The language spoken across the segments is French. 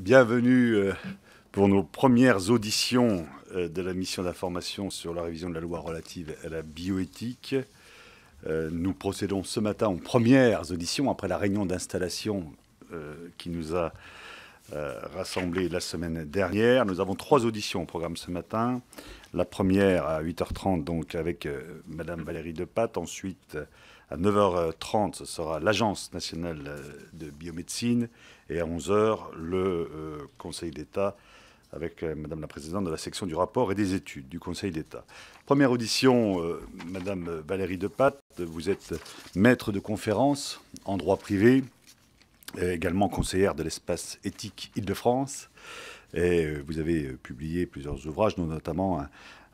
Bienvenue euh, pour nos premières auditions euh, de la mission d'information sur la révision de la loi relative à la bioéthique. Euh, nous procédons ce matin aux premières auditions après la réunion d'installation qui nous a rassemblés la semaine dernière. Nous avons trois auditions au programme ce matin. La première à 8h30 donc avec Madame Valérie Depatte, ensuite à 9h30, ce sera l'Agence nationale euh, de biomédecine et à 11h, le euh, Conseil d'État avec euh, Madame la Présidente de la section du rapport et des études du Conseil d'État. Première audition, Madame Valérie Depatte, vous êtes maître de conférence en droit privé, également conseillère de l'espace éthique Île-de-France, et vous avez publié plusieurs ouvrages, dont notamment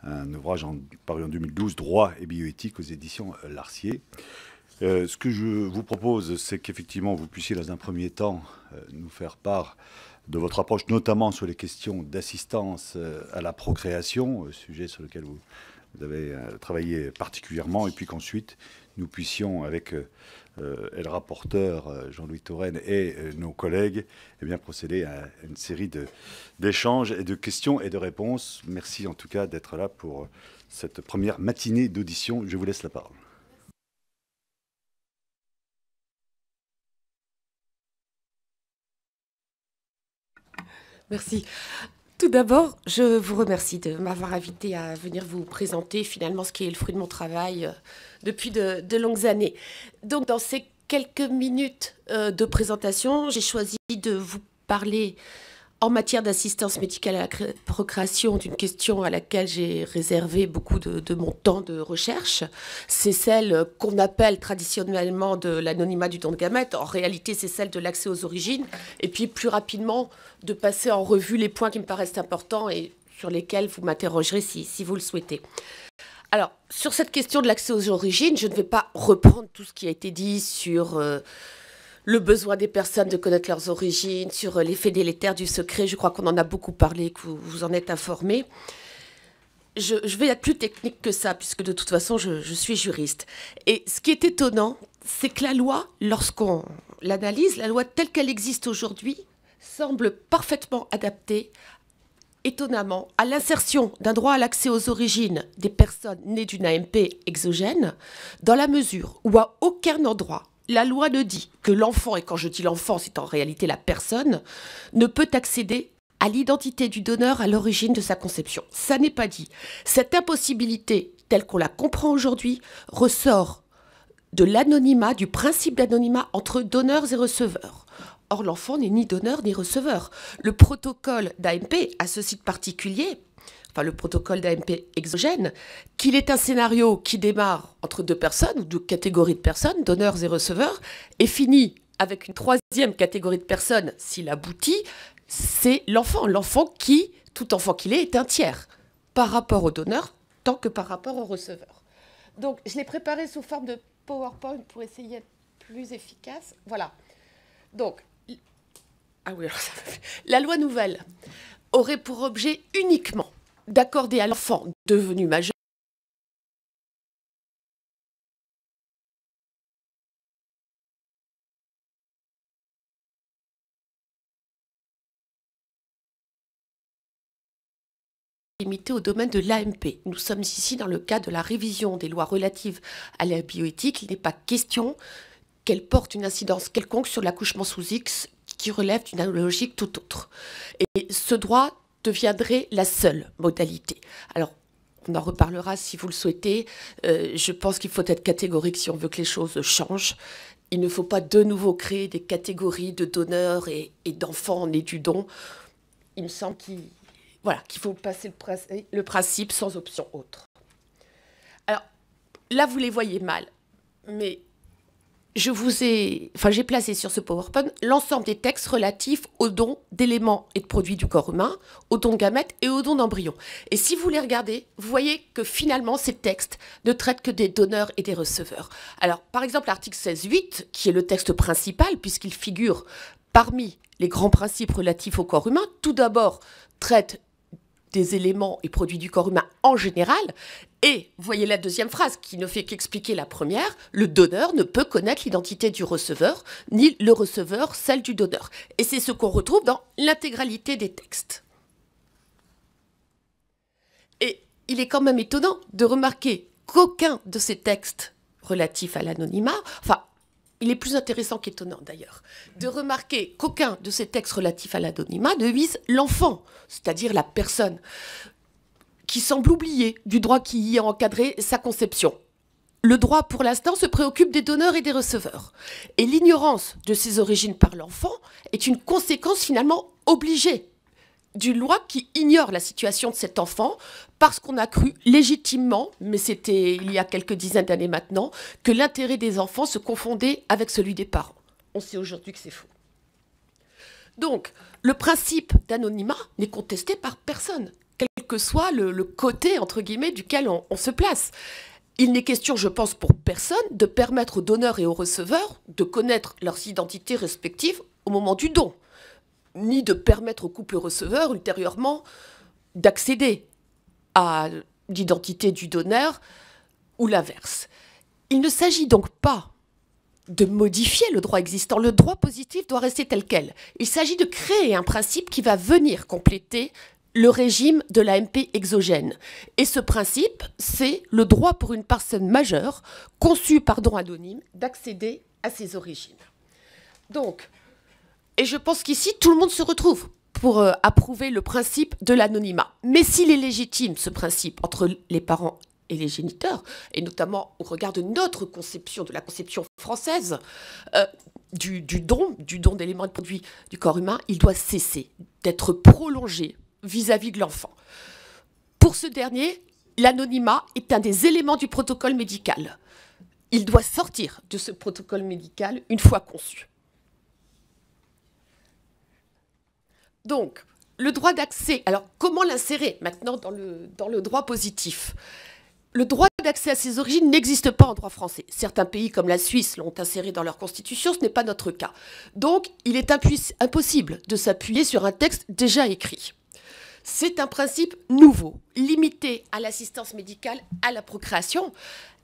un, ouvrage paru en 2012, Droit et bioéthique aux éditions Larcier. Euh, ce que je vous propose, c'est qu'effectivement, vous puissiez, dans un premier temps, euh, nous faire part de votre approche, notamment sur les questions d'assistance euh, à la procréation, sujet sur lequel vous, avez travaillé particulièrement, et puis qu'ensuite, nous puissions, avec le rapporteur Jean-Louis Touraine et nos collègues, eh bien, procéder à une série d'échanges et de questions et de réponses. Merci en tout cas d'être là pour cette première matinée d'audition. Je vous laisse la parole. Merci. Tout d'abord, je vous remercie de m'avoir invité à venir vous présenter finalement ce qui est le fruit de mon travail euh, depuis de, longues années. Donc, dans ces quelques minutes euh, de présentation, j'ai choisi de vous parler en matière d'assistance médicale à la procréation, d'une question à laquelle j'ai réservé beaucoup de, mon temps de recherche, c'est celle qu'on appelle traditionnellement de l'anonymat du don de gamètes. En réalité, c'est celle de l'accès aux origines. Et puis, plus rapidement, de passer en revue les points qui me paraissent importants et sur lesquels vous m'interrogerez si, vous le souhaitez. Alors, sur cette question de l'accès aux origines, je ne vais pas reprendre tout ce qui a été dit sur... Euh, le besoin des personnes de connaître leurs origines, sur euh, l'effet délétère du secret. Je crois qu'on en a beaucoup parlé, que vous, en êtes informé. Je, vais être plus technique que ça, puisque de toute façon, je, je suis juriste. Et ce qui est étonnant, c'est que la loi, lorsqu'on l'analyse, la loi telle qu'elle existe aujourd'hui, semble parfaitement adaptée, étonnamment, à l'insertion d'un droit à l'accès aux origines des personnes nées d'une AMP exogène, dans la mesure où à aucun endroit la loi ne dit que l'enfant, et quand je dis l'enfant, c'est en réalité la personne, ne peut accéder à l'identité du donneur à l'origine de sa conception. Ça n'est pas dit. Cette impossibilité, telle qu'on la comprend aujourd'hui, ressort de l'anonymat, du principe d'anonymat entre donneurs et receveurs. Or, l'enfant n'est ni donneur ni receveur. Le protocole d'AMP, à ce site particulier, le protocole d'AMP exogène, qu'il est un scénario qui démarre entre deux personnes ou deux catégories de personnes, donneurs et receveurs, et finit avec une troisième catégorie de personnes, s'il aboutit, c'est l'enfant. L'enfant qui, tout enfant qu'il est, est un tiers par rapport au donneur tant que par rapport au receveur. Donc je l'ai préparé sous forme de PowerPoint pour essayer d'être plus efficace. Voilà. Donc, ah la loi nouvelle aurait pour objet uniquement d'accorder à l'enfant devenu majeur limité au domaine de l'AMP. Nous sommes ici dans le cas de la révision des lois relatives à la bioéthique. Il n'est pas question qu'elle porte une incidence quelconque sur l'accouchement sous X qui relève d'une analogie tout autre. Et ce droit deviendrait la seule modalité. Alors, on en reparlera si vous le souhaitez. Euh, je pense qu'il faut être catégorique si on veut que les choses changent. Il ne faut pas de nouveau créer des catégories de donneurs et, d'enfants nés du don. Il me semble qu'il voilà, faut passer le le principe sans option autre. Alors, là, vous les voyez mal, mais je vous ai, enfin, j'ai placé sur ce PowerPoint l'ensemble des textes relatifs aux dons d'éléments et de produits du corps humain, aux dons de gamètes et aux dons d'embryons. Et si vous les regardez, vous voyez que finalement, ces textes ne traitent que des donneurs et des receveurs. Alors, par exemple, l'article 16.8, qui est le texte principal, puisqu'il figure parmi les grands principes relatifs au corps humain, tout d'abord traite des éléments et produits du corps humain en général. Et voyez la deuxième phrase qui ne fait qu'expliquer la première, le donneur ne peut connaître l'identité du receveur, ni le receveur celle du donneur. Et c'est ce qu'on retrouve dans l'intégralité des textes. Et il est quand même étonnant de remarquer qu'aucun de ces textes relatifs à l'anonymat, enfin il est plus intéressant qu'étonnant d'ailleurs, de remarquer qu'aucun de ces textes relatifs à l'anonymat ne vise l'enfant, c'est-à-dire la personne, qui semble oublier du droit qui y est encadré sa conception. Le droit, pour l'instant, se préoccupe des donneurs et des receveurs. Et l'ignorance de ses origines par l'enfant est une conséquence finalement obligée d'une loi qui ignore la situation de cet enfant parce qu'on a cru légitimement, mais c'était il y a quelques dizaines d'années maintenant, que l'intérêt des enfants se confondait avec celui des parents. On sait aujourd'hui que c'est faux. Donc, le principe d'anonymat n'est contesté par personne, quel que soit le, côté, entre guillemets, duquel on, on se place. Il n'est question, je pense, pour personne de permettre aux donneurs et aux receveurs de connaître leurs identités respectives au moment du don ni de permettre au couple receveur ultérieurement d'accéder à l'identité du donneur ou l'inverse. Il ne s'agit donc pas de modifier le droit existant. Le droit positif doit rester tel quel. Il s'agit de créer un principe qui va venir compléter le régime de l'AMP exogène. Et ce principe, c'est le droit pour une personne majeure, conçue par don anonyme, d'accéder à ses origines. Donc, et je pense qu'ici, tout le monde se retrouve pour euh, approuver le principe de l'anonymat. Mais s'il est légitime, ce principe, entre les parents et les géniteurs, et notamment au regard de notre conception, de la conception française euh, du, don, du don d'éléments et de produits du corps humain, il doit cesser d'être prolongé vis à -vis de l'enfant. Pour ce dernier, l'anonymat est un des éléments du protocole médical. Il doit sortir de ce protocole médical une fois conçu. Donc, le droit d'accès, alors comment l'insérer maintenant dans le, dans le droit positif le droit d'accès à ses origines n'existe pas en droit français. Certains pays comme la Suisse l'ont inséré dans leur constitution, ce n'est pas notre cas. Donc, il est impossible de s'appuyer sur un texte déjà écrit. C'est un principe nouveau, limité à l'assistance médicale à la procréation,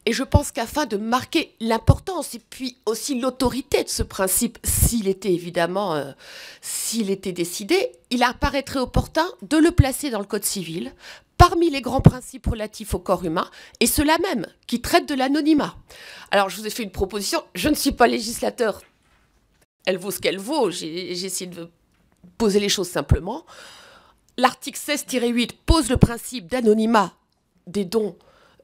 et je pense qu'afin de marquer l'importance et puis aussi l'autorité de ce principe, s'il était évidemment, euh, s'il était décidé, il apparaîtrait opportun de le placer dans le Code civil parmi les grands principes relatifs au corps humain, et cela même, qui traite de l'anonymat. Alors je vous ai fait une proposition, je ne suis pas législateur, elle vaut ce qu'elle vaut, j'ai essayé de poser les choses simplement. L'article 16-8 pose le principe d'anonymat des dons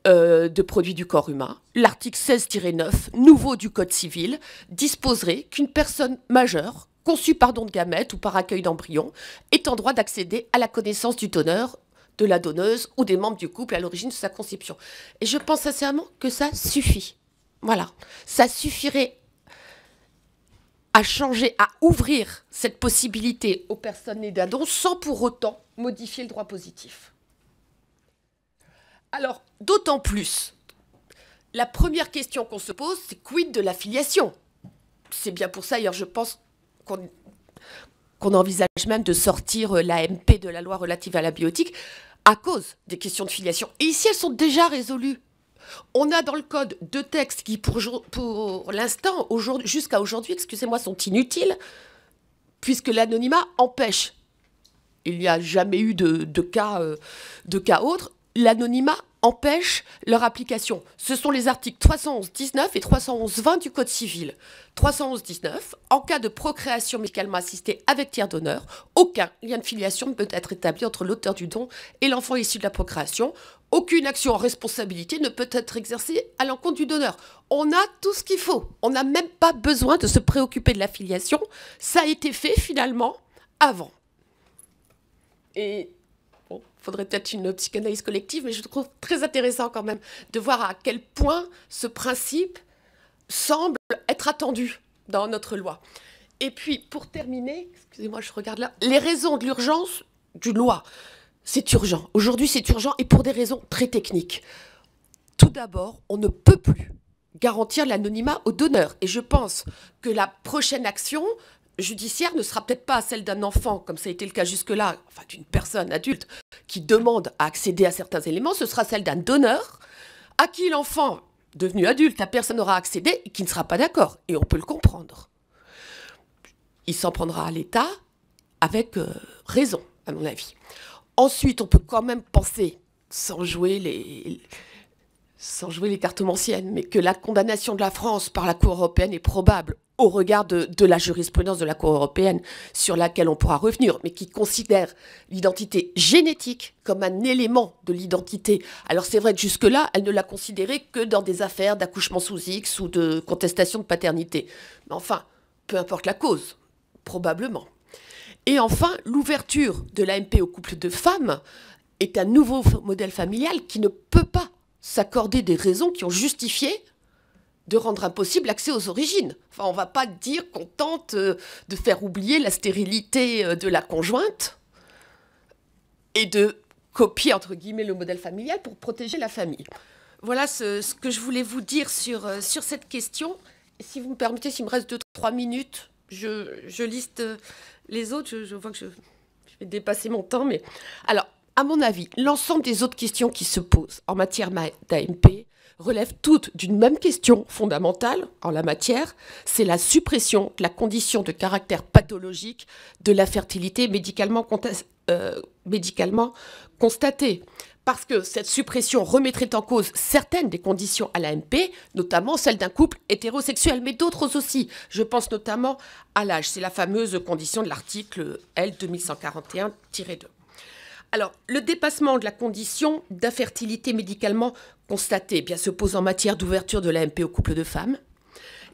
euh, de produits du corps humain, l'article 16-9, nouveau du Code civil, disposerait qu'une personne majeure, conçue par don de gamètes ou par accueil d'embryon, est en droit d'accéder à la connaissance du donneur, de la donneuse ou des membres du couple à l'origine de sa conception. Et je pense sincèrement que ça suffit. Voilà. Ça suffirait à changer, à ouvrir cette possibilité aux personnes nées d'un don sans pour autant modifier le droit positif. Alors, d'autant plus, la première question qu'on se pose, c'est quid de la filiation C'est bien pour ça, d'ailleurs, je pense qu'on envisage même de sortir euh, l'AMP de la loi relative à la biotique à cause des questions de filiation. Et ici, elles sont déjà résolues. On a dans le code deux textes qui, pour, l'instant, jusqu'à aujourd'hui, excusez-moi, sont inutiles, puisque l'anonymat empêche. Il n'y a jamais eu de, cas, euh, de cas autres l'anonymat empêche leur application. Ce sont les articles 311-19 et 311-20 du Code civil. 311-19, en cas de procréation médicalement assistée avec tiers d'honneur, aucun lien de filiation ne peut être établi entre l'auteur du don et l'enfant issu de la procréation. Aucune action en responsabilité ne peut être exercée à l'encontre du donneur. On a tout ce qu'il faut. On n'a même pas besoin de se préoccuper de la filiation. Ça a été fait finalement avant. Et faudrait peut-être une psychanalyse collective, mais je trouve très intéressant quand même de voir à quel point ce principe semble être attendu dans notre loi. Et puis, pour terminer, excusez-moi, je regarde là, les raisons de l'urgence d'une loi. C'est urgent. Aujourd'hui, c'est urgent et pour des raisons très techniques. Tout d'abord, on ne peut plus garantir l'anonymat aux donneurs. Et je pense que la prochaine action judiciaire ne sera peut-être pas celle d'un enfant, comme ça a été le cas jusque-là, enfin d'une personne adulte qui demande à accéder à certains éléments, ce sera celle d'un donneur à qui l'enfant devenu adulte, à personne n'aura accédé et qui ne sera pas d'accord. Et on peut le comprendre. Il s'en prendra à l'État avec euh, raison, à mon avis. Ensuite, on peut quand même penser, sans jouer les, sans jouer les cartes mais que la condamnation de la France par la Cour européenne est probable au regard de, la jurisprudence de la Cour européenne sur laquelle on pourra revenir, mais qui considère l'identité génétique comme un élément de l'identité. Alors c'est vrai que jusque-là, elle ne l'a considérée que dans des affaires d'accouchement sous X ou de contestation de paternité. Mais enfin, peu importe la cause, probablement. Et enfin, l'ouverture de l'AMP au couple de femmes est un nouveau modèle familial qui ne peut pas s'accorder des raisons qui ont justifié de rendre impossible l'accès aux origines. Enfin, on ne va pas dire qu'on tente euh, de faire oublier la stérilité euh, de la conjointe et de copier, entre guillemets, le modèle familial pour protéger la famille. Voilà ce, que je voulais vous dire sur, euh, sur cette question. Si vous me permettez, s'il me reste 2-3 minutes, je, liste les autres. Je, vois que je, vais dépasser mon temps. mais Alors, à mon avis, l'ensemble des autres questions qui se posent en matière d'AMP relèvent toutes d'une même question fondamentale en la matière, c'est la suppression de la condition de caractère pathologique de la fertilité médicalement, euh, médicalement constatée parce que cette suppression remettrait en cause certaines des conditions à l'AMP, notamment celle d'un couple hétérosexuel, mais d'autres aussi. Je pense notamment à l'âge. C'est la fameuse condition de l'article L2141-2. Alors, le dépassement de la condition d'infertilité médicalement constatée eh bien, se pose en matière d'ouverture de l'AMP aux couples de femmes.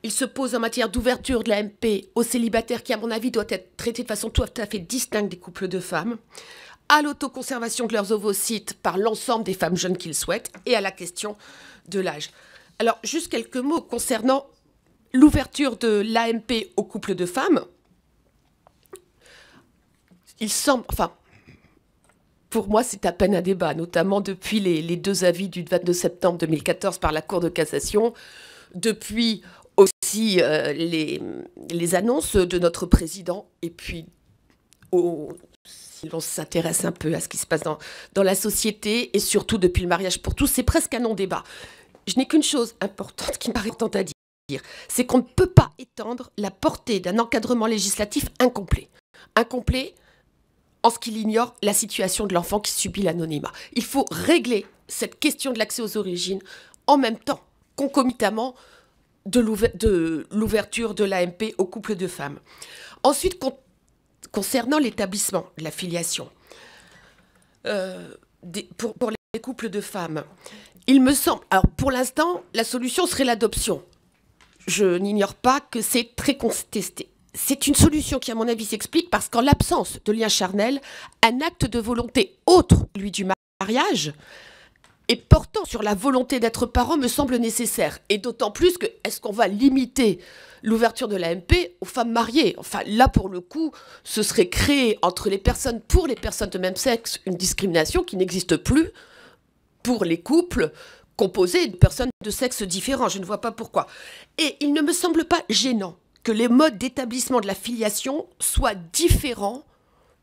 Il se pose en matière d'ouverture de l'AMP aux célibataires qui, à mon avis, doit être traité de façon tout à fait distincte des couples de femmes, à l'autoconservation de leurs ovocytes par l'ensemble des femmes jeunes qu'ils souhaitent et à la question de l'âge. Alors, juste quelques mots concernant l'ouverture de l'AMP aux couples de femmes. Il semble, enfin, pour moi, c'est à peine un débat, notamment depuis les, deux avis du 22 septembre 2014 par la Cour de cassation, depuis aussi euh, les, les, annonces de notre président, et puis si l'on s'intéresse un peu à ce qui se passe dans, dans la société, et surtout depuis le mariage pour tous, c'est presque un non-débat. Je n'ai qu'une chose importante qui m'arrive tant à dire c'est qu'on ne peut pas étendre la portée d'un encadrement législatif incomplet. Incomplet en ce qu'il ignore la situation de l'enfant qui subit l'anonymat. Il faut régler cette question de l'accès aux origines en même temps, concomitamment de l'ouverture de l'AMP aux couples de femmes. Ensuite, concernant l'établissement de la filiation, euh, pour, pour, les couples de femmes, il me semble, alors pour l'instant, la solution serait l'adoption. Je n'ignore pas que c'est très contesté c'est une solution qui, à mon avis, s'explique parce qu'en l'absence de lien charnel, un acte de volonté autre, lui du mariage, et portant sur la volonté d'être parent me semble nécessaire. Et d'autant plus que, est-ce qu'on va limiter l'ouverture de l'AMP aux femmes mariées Enfin, là, pour le coup, ce serait créer entre les personnes, pour les personnes de même sexe, une discrimination qui n'existe plus pour les couples composés de personnes de sexe différents. Je ne vois pas pourquoi. Et il ne me semble pas gênant que les modes d'établissement de la filiation soient différents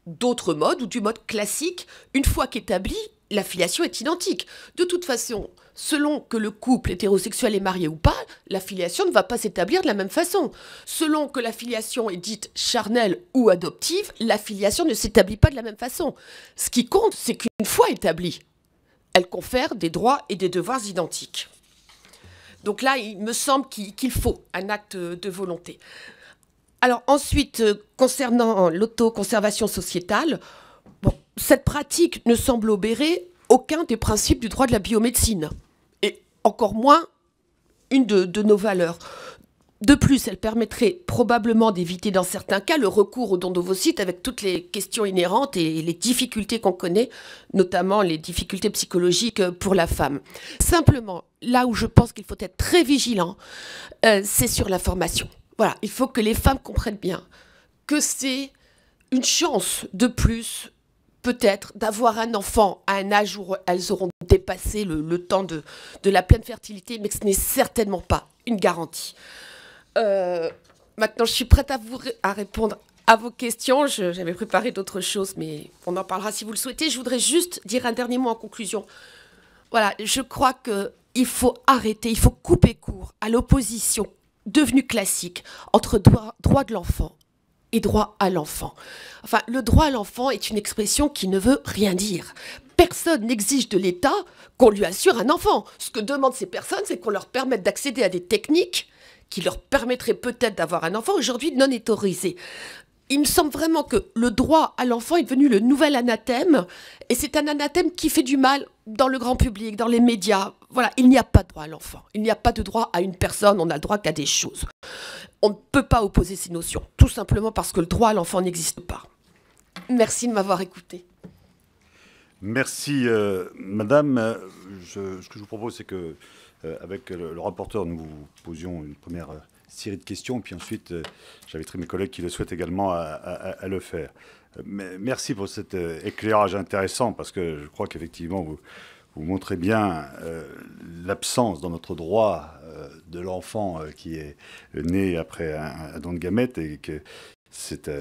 d'autres modes ou du mode classique. Une fois qu'établie, la filiation est identique. De toute façon, selon que le couple hétérosexuel est marié ou pas, la filiation ne va pas s'établir de la même façon. Selon que la filiation est dite charnelle ou adoptive, la filiation ne s'établit pas de la même façon. Ce qui compte, c'est qu'une fois établie, elle confère des droits et des devoirs identiques. Donc là, il me semble qu'il faut un acte de volonté. Alors ensuite, euh, concernant l'autoconservation sociétale, cette pratique ne semble obérer aucun des principes du droit de la biomédecine, et encore moins une de nos valeurs. De plus, elle permettrait probablement d'éviter dans certains cas le recours aux d'ovocytes avec toutes les questions inhérentes et les difficultés qu'on connaît, notamment les difficultés psychologiques pour la femme. Simplement, là où je pense qu'il faut être très vigilant, euh, c'est sur la formation. Voilà, il faut que les femmes comprennent bien que c'est une chance de plus peut-être d'avoir un enfant à un âge où elles auront dépassé le, temps de, de la pleine fertilité, mais que ce n'est certainement pas une garantie. Euh, maintenant, je suis prête à vous à répondre à vos questions. J'avais préparé d'autres choses, mais on en parlera si vous le souhaitez. Je voudrais juste dire un dernier mot en conclusion. Voilà, je crois que il faut arrêter, il faut couper court à l'opposition devenue classique entre droit, droit de l'enfant et droit à l'enfant. Enfin, le droit à l'enfant est une expression qui ne veut rien dire. Personne n'exige de l'État qu'on lui assure un enfant. Ce que demandent ces personnes, c'est qu'on leur permette d'accéder à des techniques qui leur permettrait peut-être d'avoir un enfant, aujourd'hui non autorisé il me semble vraiment que le droit à l'enfant est devenu le nouvel anathème, et c'est un anathème qui fait du mal dans le grand public, dans les médias. Voilà, il n'y a pas de droit à l'enfant, il n'y a pas de droit à une personne, on a le droit qu'à des choses. On ne peut pas opposer ces notions, tout simplement parce que le droit à l'enfant n'existe pas. Merci de m'avoir écouté. Merci, euh, Madame. Euh, ce que je vous propose, c'est que euh, avec le, rapporteur, nous vous posions une première euh, série de questions, puis ensuite euh, j'inviterai mes collègues qui le souhaitent également à, le faire. merci pour cet éclairage intéressant, parce que je crois qu'effectivement, vous, vous montrez bien l'absence dans notre droit de l'enfant qui est né après un, don de gamète et que cette,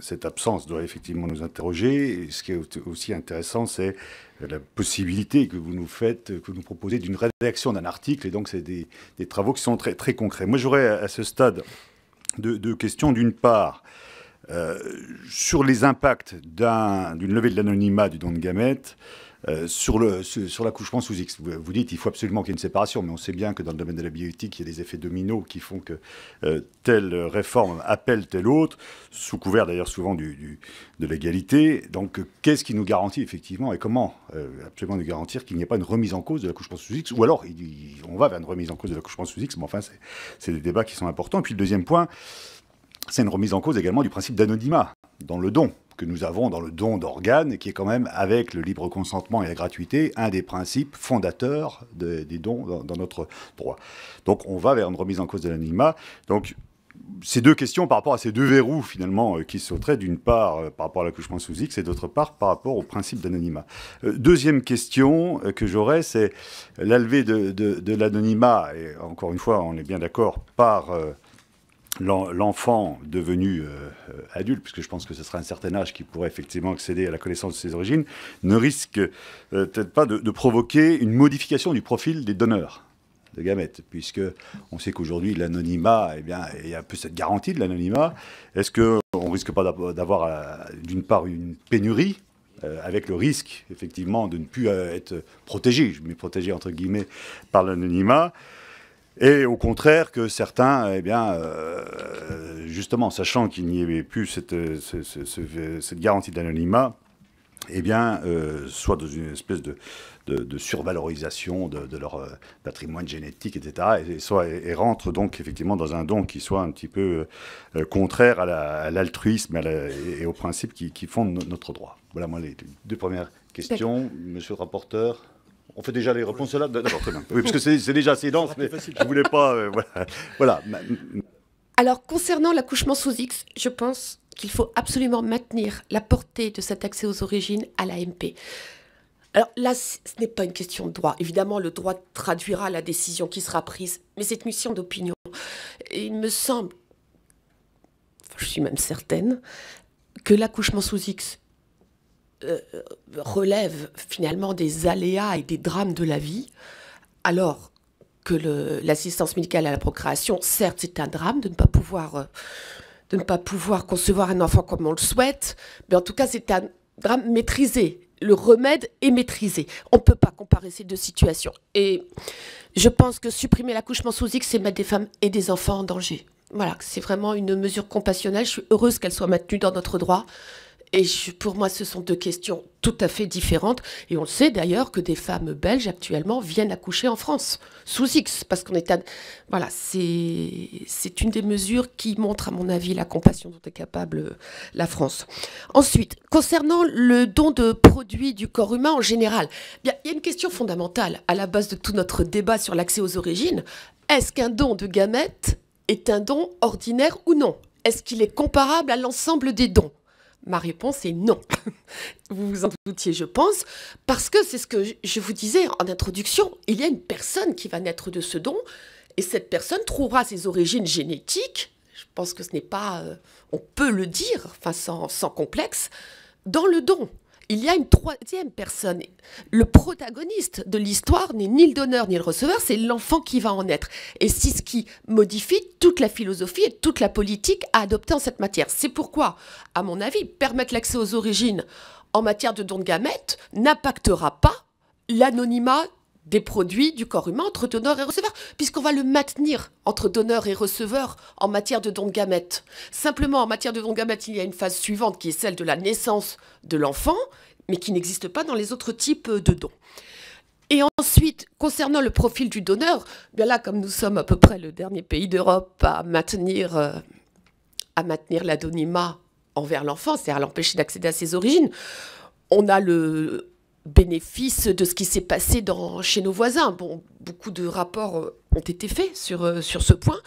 cette absence doit effectivement nous interroger. ce qui est aussi intéressant, c'est la possibilité que vous nous faites, que vous nous proposez d'une rédaction d'un article. Et donc, c'est des, travaux qui sont très, très concrets. Moi, j'aurais à ce stade deux, questions. D'une part, euh, sur les impacts d'une levée de l'anonymat du don de gamètes, euh, sur l'accouchement sous X, vous, dites il faut absolument qu'il y ait une séparation, mais on sait bien que dans le domaine de la bioéthique, il y a des effets dominos qui font que euh, telle réforme appelle telle autre, sous couvert d'ailleurs souvent de l'égalité. Donc qu'est-ce qui nous garantit effectivement et comment euh, absolument nous garantir qu'il n'y ait pas une remise en cause de l'accouchement sous X Ou alors on va vers une remise en cause de l'accouchement sous X, mais enfin c'est des débats qui sont importants. Et puis le deuxième point, c'est une remise en cause également du principe d'anonymat dans le don que nous avons dans le don d'organes, qui est quand même, avec le libre consentement et la gratuité, un des principes fondateurs des dons dans, notre droit. Donc on va vers une remise en cause de l'anonymat. Donc ces deux questions par rapport à ces deux verrous finalement euh, qui sauteraient, d'une part euh, par rapport à l'accouchement sous X et d'autre part par rapport au principe d'anonymat. Euh, deuxième question que j'aurais, c'est la de, l'anonymat, et encore une fois on est bien d'accord, par l'enfant devenu euh, euh, adulte, puisque je pense que ce sera un certain âge qui pourrait effectivement accéder à la connaissance de ses origines, ne risque euh, peut-être pas de, provoquer une modification du profil des donneurs de gamètes, puisque on sait qu'aujourd'hui l'anonymat, et eh bien, il y a un peu cette garantie de l'anonymat. Est-ce qu'on ne risque pas d'avoir d'une part une pénurie avec le risque effectivement de ne plus être protégé, je mets protégé entre guillemets par l'anonymat et au contraire que certains, eh bien, euh, justement, sachant qu'il n'y avait plus cette, euh, garantie d'anonymat, eh bien, euh, soit dans une espèce de, survalorisation de, leur patrimoine génétique, etc., et, soit, et, rentrent donc effectivement dans un don qui soit un petit peu contraire à l'altruisme et, aux principes qui, fondent notre droit. Voilà moi les deux premières questions. Monsieur le rapporteur on fait déjà les réponses là Oui, parce que c'est déjà assez dense, mais je ne voulais pas. Euh, voilà. Alors, concernant l'accouchement sous X, je pense qu'il faut absolument maintenir la portée de cet accès aux origines à l'AMP. Alors là, ce n'est pas une question de droit. Évidemment, le droit traduira la décision qui sera prise, mais c'est une question d'opinion. Il me semble, je suis même certaine, que l'accouchement sous X euh, relève finalement des aléas et des drames de la vie, alors que l'assistance médicale à la procréation, certes, c'est un drame de ne pas pouvoir... Euh, de ne pas pouvoir concevoir un enfant comme on le souhaite, mais en tout cas, c'est un drame maîtrisé. Le remède est maîtrisé. On ne peut pas comparer ces deux situations. Et je pense que supprimer l'accouchement sous X, c'est mettre des femmes et des enfants en danger. Voilà, c'est vraiment une mesure compassionnelle. Je suis heureuse qu'elle soit maintenue dans notre droit et pour moi, ce sont deux questions tout à fait différentes. Et on sait d'ailleurs que des femmes belges actuellement viennent accoucher en France, sous X, parce qu'on est à... Voilà, c'est une des mesures qui montre, à mon avis, la compassion dont est capable euh, la France. Ensuite, concernant le don de produits du corps humain en général, eh bien, il y a une question fondamentale à la base de tout notre débat sur l'accès aux origines. Est-ce qu'un don de gamètes est un don ordinaire ou non Est-ce qu'il est comparable à l'ensemble des dons Ma réponse est non. vous vous en doutiez, je pense, parce que c'est ce que je vous disais en introduction. Il y a une personne qui va naître de ce don, et cette personne trouvera ses origines génétiques. Je pense que ce n'est pas, euh, on peut le dire, sans complexe, dans le don il y a une troisième personne. Le protagoniste de l'histoire n'est ni le donneur ni le receveur, c'est l'enfant qui va en être. Et c'est ce qui modifie toute la philosophie et toute la politique à adopter en cette matière. C'est pourquoi, à mon avis, permettre l'accès aux origines en matière de dons de gamètes n'impactera pas l'anonymat des produits du corps humain entre donneur et receveur, puisqu'on va le maintenir entre donneur et receveur en matière de don de gamètes. Simplement, en matière de don de gamètes, il y a une phase suivante qui est celle de la naissance de l'enfant, mais qui n'existe pas dans les autres types de dons. Et ensuite, concernant le profil du donneur, bien là, comme nous sommes à peu près le dernier pays d'Europe à maintenir, euh, maintenir envers l'enfant, c'est-à-dire à l'empêcher d'accéder à ses origines, on a le, bénéfice de ce qui s'est passé dans, chez nos voisins. Bon, beaucoup de rapports euh, ont été faits sur, euh, sur ce point.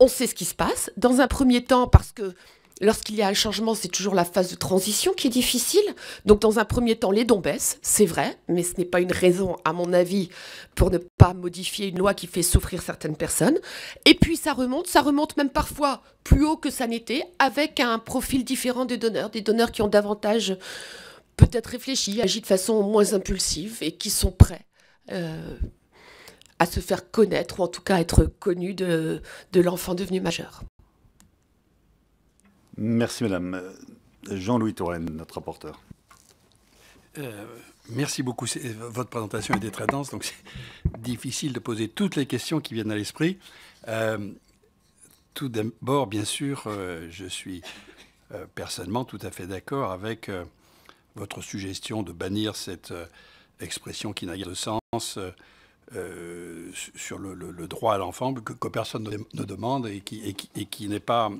On sait ce qui se passe. Dans un premier temps, parce que lorsqu'il y a un changement, c'est toujours la phase de transition qui est difficile. Donc, dans un premier temps, les dons baissent, c'est vrai, mais ce n'est pas une raison, à mon avis, pour ne pas modifier une loi qui fait souffrir certaines personnes. Et puis, ça remonte, ça remonte même parfois plus haut que ça n'était, avec un profil différent des donneurs, des donneurs qui ont davantage peut-être réfléchis, agis de façon moins impulsive et qui sont prêts euh, à se faire connaître ou en tout cas être connus de, l'enfant devenu majeur. Merci Madame. Jean-Louis Touraine, notre rapporteur. Euh, merci beaucoup. Euh, votre présentation était très dense, donc c'est difficile de poser toutes les questions qui viennent à l'esprit. tout d'abord, bien sûr, je suis personnellement tout à fait d'accord avec votre suggestion de bannir cette euh, expression qui n'a guère de sens euh, euh, sur le, droit à l'enfant que, personne ne, demande et qui, et qui n'est pas,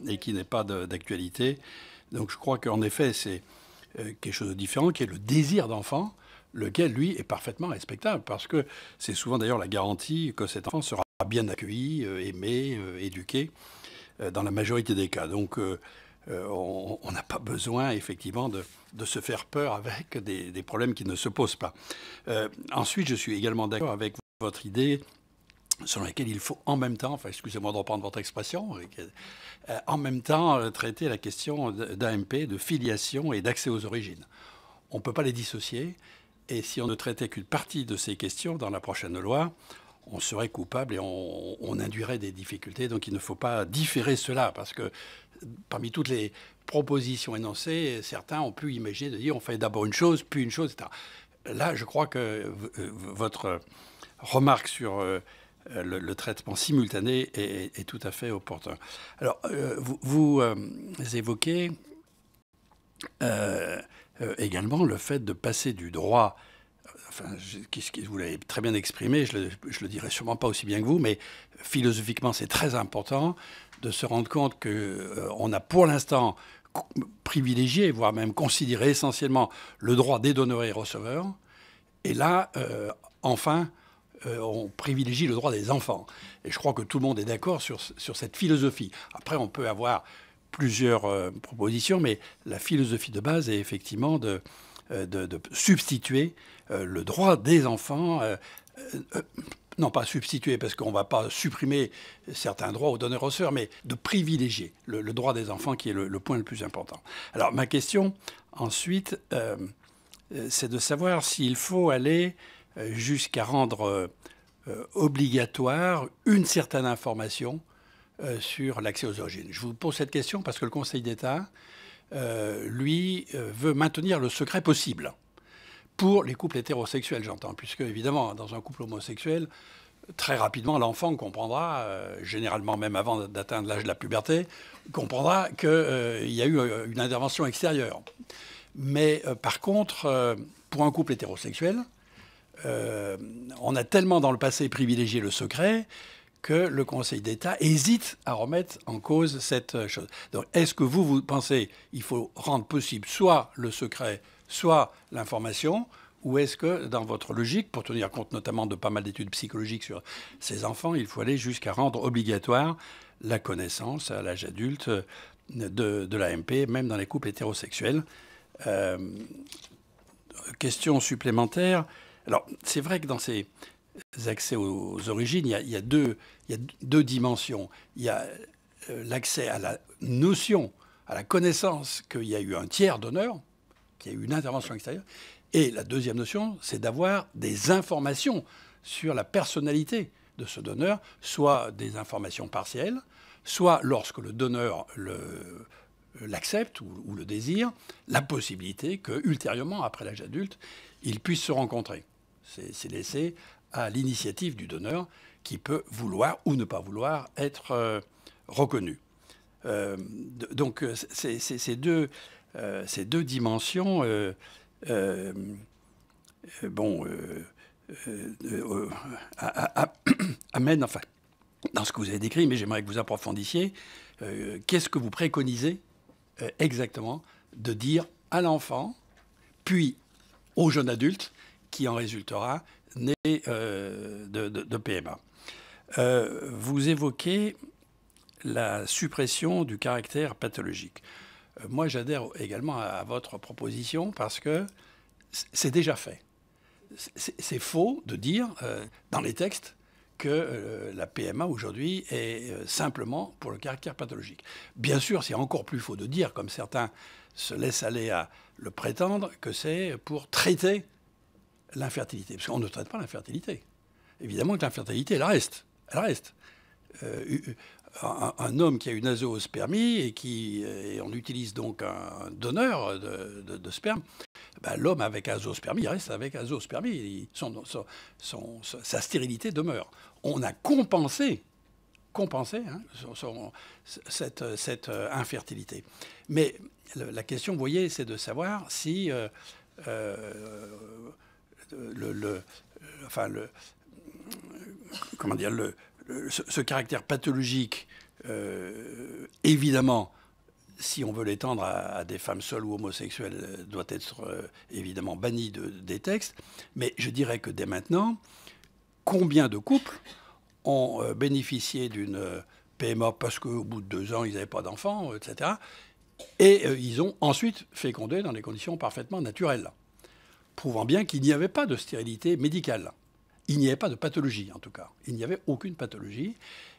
pas d'actualité. Donc je crois qu'en effet, c'est quelque chose de différent qui est le désir d'enfant lequel, lui, est parfaitement respectable, parce que c'est souvent d'ailleurs la garantie que cet enfant sera bien accueilli, aimé, éduqué, dans la majorité des cas. Donc, euh, on n'a pas besoin effectivement de, se faire peur avec des, problèmes qui ne se posent pas. Euh, ensuite, je suis également d'accord avec votre idée selon laquelle il faut en même temps, enfin, excusez-moi de reprendre votre expression, euh, en même temps traiter la question d'AMP, de filiation et d'accès aux origines. On ne peut pas les dissocier, et si on ne traitait qu'une partie de ces questions dans la prochaine loi, on serait coupable et on, induirait des difficultés. Donc il ne faut pas différer cela, parce que parmi toutes les propositions énoncées, certains ont pu imaginer de dire on fait d'abord une chose, puis une chose, etc. Là, je crois que euh, votre remarque sur euh, le, traitement simultané est, tout à fait opportun. Alors, euh, vous, évoquez également le fait de passer du droit enfin, vous l'avez très bien exprimé, je le, le dirai sûrement pas aussi bien que vous, mais philosophiquement, c'est très important de se rendre compte qu'on euh, on a pour l'instant privilégié, voire même considéré essentiellement le droit des donneurs et receveurs. Et là, euh, enfin, euh, on privilégie le droit des enfants. Et je crois que tout le monde est d'accord sur, sur, cette philosophie. Après, on peut avoir plusieurs propositions, mais la philosophie de base est effectivement de euh, de, substituer euh, le droit des enfants euh, non pas substituer, parce qu'on ne va pas supprimer certains droits aux donneurs aux sœurs, mais de privilégier le, droit des enfants qui est le, point le plus important. Alors ma question ensuite, c'est de savoir s'il faut aller jusqu'à rendre obligatoire une certaine information sur l'accès aux origines. Je vous pose cette question parce que le Conseil d'État euh, lui, euh, veut maintenir le secret possible. Pour les couples hétérosexuels, j'entends, puisque évidemment, dans un couple homosexuel, très rapidement, l'enfant comprendra, euh, généralement même avant d'atteindre l'âge de la puberté, comprendra qu'il y a eu une intervention extérieure. Mais par contre, pour un couple hétérosexuel, on a tellement dans le passé privilégié le secret que le Conseil d'État hésite à remettre en cause cette euh, chose. Donc est-ce que vous, vous pensez qu'il faut rendre possible soit le secret, soit l'information ou est-ce que, dans votre logique, pour tenir compte notamment de pas mal d'études psychologiques sur ces enfants, il faut aller jusqu'à rendre obligatoire la connaissance à l'âge adulte euh, de, de l'AMP, même dans les couples hétérosexuels euh, Question supplémentaire. Alors, c'est vrai que dans ces, accès aux, origines, il y, a, il deux, dimensions. Il y a euh, l'accès à la notion, à la connaissance qu'il y a eu un tiers donneur, qu'il y a eu une intervention extérieure. Et la deuxième notion, c'est d'avoir des informations sur la personnalité de ce donneur, soit des informations partielles, soit lorsque le donneur l'accepte ou, le désire, la possibilité que ultérieurement, après l'âge adulte, il puisse se rencontrer. C'est laissé à l'initiative du donneur qui peut vouloir ou ne pas vouloir être euh, reconnu. Euh, donc euh, ces deux, ces deux dimensions, bon, amènent, enfin, dans ce que vous avez décrit, mais j'aimerais que vous approfondissiez, qu'est-ce que vous préconisez exactement de dire à l'enfant, puis au jeune adulte, qui en résultera Née euh, de, PMA. Euh, vous évoquez la suppression du caractère pathologique. Euh, moi, j'adhère également à, à, votre proposition parce que c'est déjà fait. C'est faux de dire dans les textes que la PMA aujourd'hui est simplement pour le caractère pathologique. Bien sûr, c'est encore plus faux de dire, comme certains se laissent aller à le prétendre, que c'est pour traiter l'infertilité, parce qu'on ne traite pas l'infertilité. Évidemment que l'infertilité, elle reste. Elle reste. Euh, un, homme qui a une azoospermie et qui euh, on utilise donc un donneur de, sperme, ben, l'homme avec azoospermie reste avec azoospermie. sa stérilité demeure. On a compensé, compensé hein, cette, euh, infertilité. Mais la question, vous voyez, c'est de savoir si... Euh, le, euh, enfin le, comment dire, le, ce, caractère pathologique, euh, évidemment, si on veut l'étendre à, des femmes seules ou homosexuelles, doit être évidemment banni de, des textes. Mais je dirais que dès maintenant, combien de couples ont bénéficié d'une PMA parce qu'au bout de deux ans, ils n'avaient pas d'enfants, etc. Et ils ont ensuite fécondé dans des conditions parfaitement naturelles prouvant bien qu'il n'y avait pas de stérilité médicale. Il n'y avait pas de pathologie, en tout cas. Il n'y avait aucune pathologie.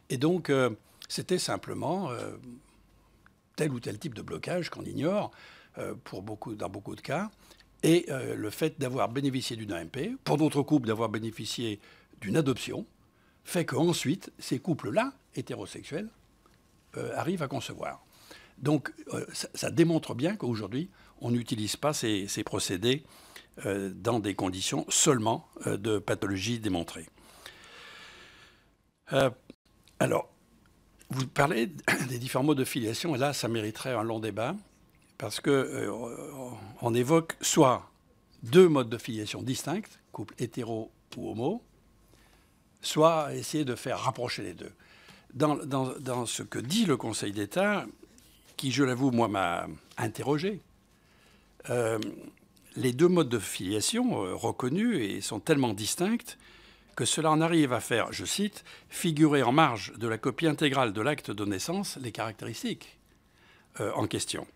Et donc, euh, c'était simplement euh, tel ou tel type de blocage qu'on ignore euh, pour beaucoup, dans beaucoup de cas. Et le fait d'avoir bénéficié d'une AMP, pour d'autres couples d'avoir bénéficié d'une adoption, fait qu'ensuite, ces couples-là, hétérosexuels, arrivent à concevoir. Donc, ça, démontre bien qu'aujourd'hui, on n'utilise pas ces procédés euh, dans des conditions seulement euh, de pathologie démontrée. Euh, alors, vous parlez des différents modes de filiation, et là, ça mériterait un long débat, parce qu'on évoque soit deux modes de filiation distincts, couple hétéro ou homo, soit essayer de faire rapprocher les deux. Dans, ce que dit le Conseil d'État, qui, je l'avoue, moi, m'a interrogé, les deux modes de filiation euh, reconnus et sont tellement distincts que cela en arrive à faire, je cite, figurer en marge de la copie intégrale de l'acte de naissance les caractéristiques euh, en question.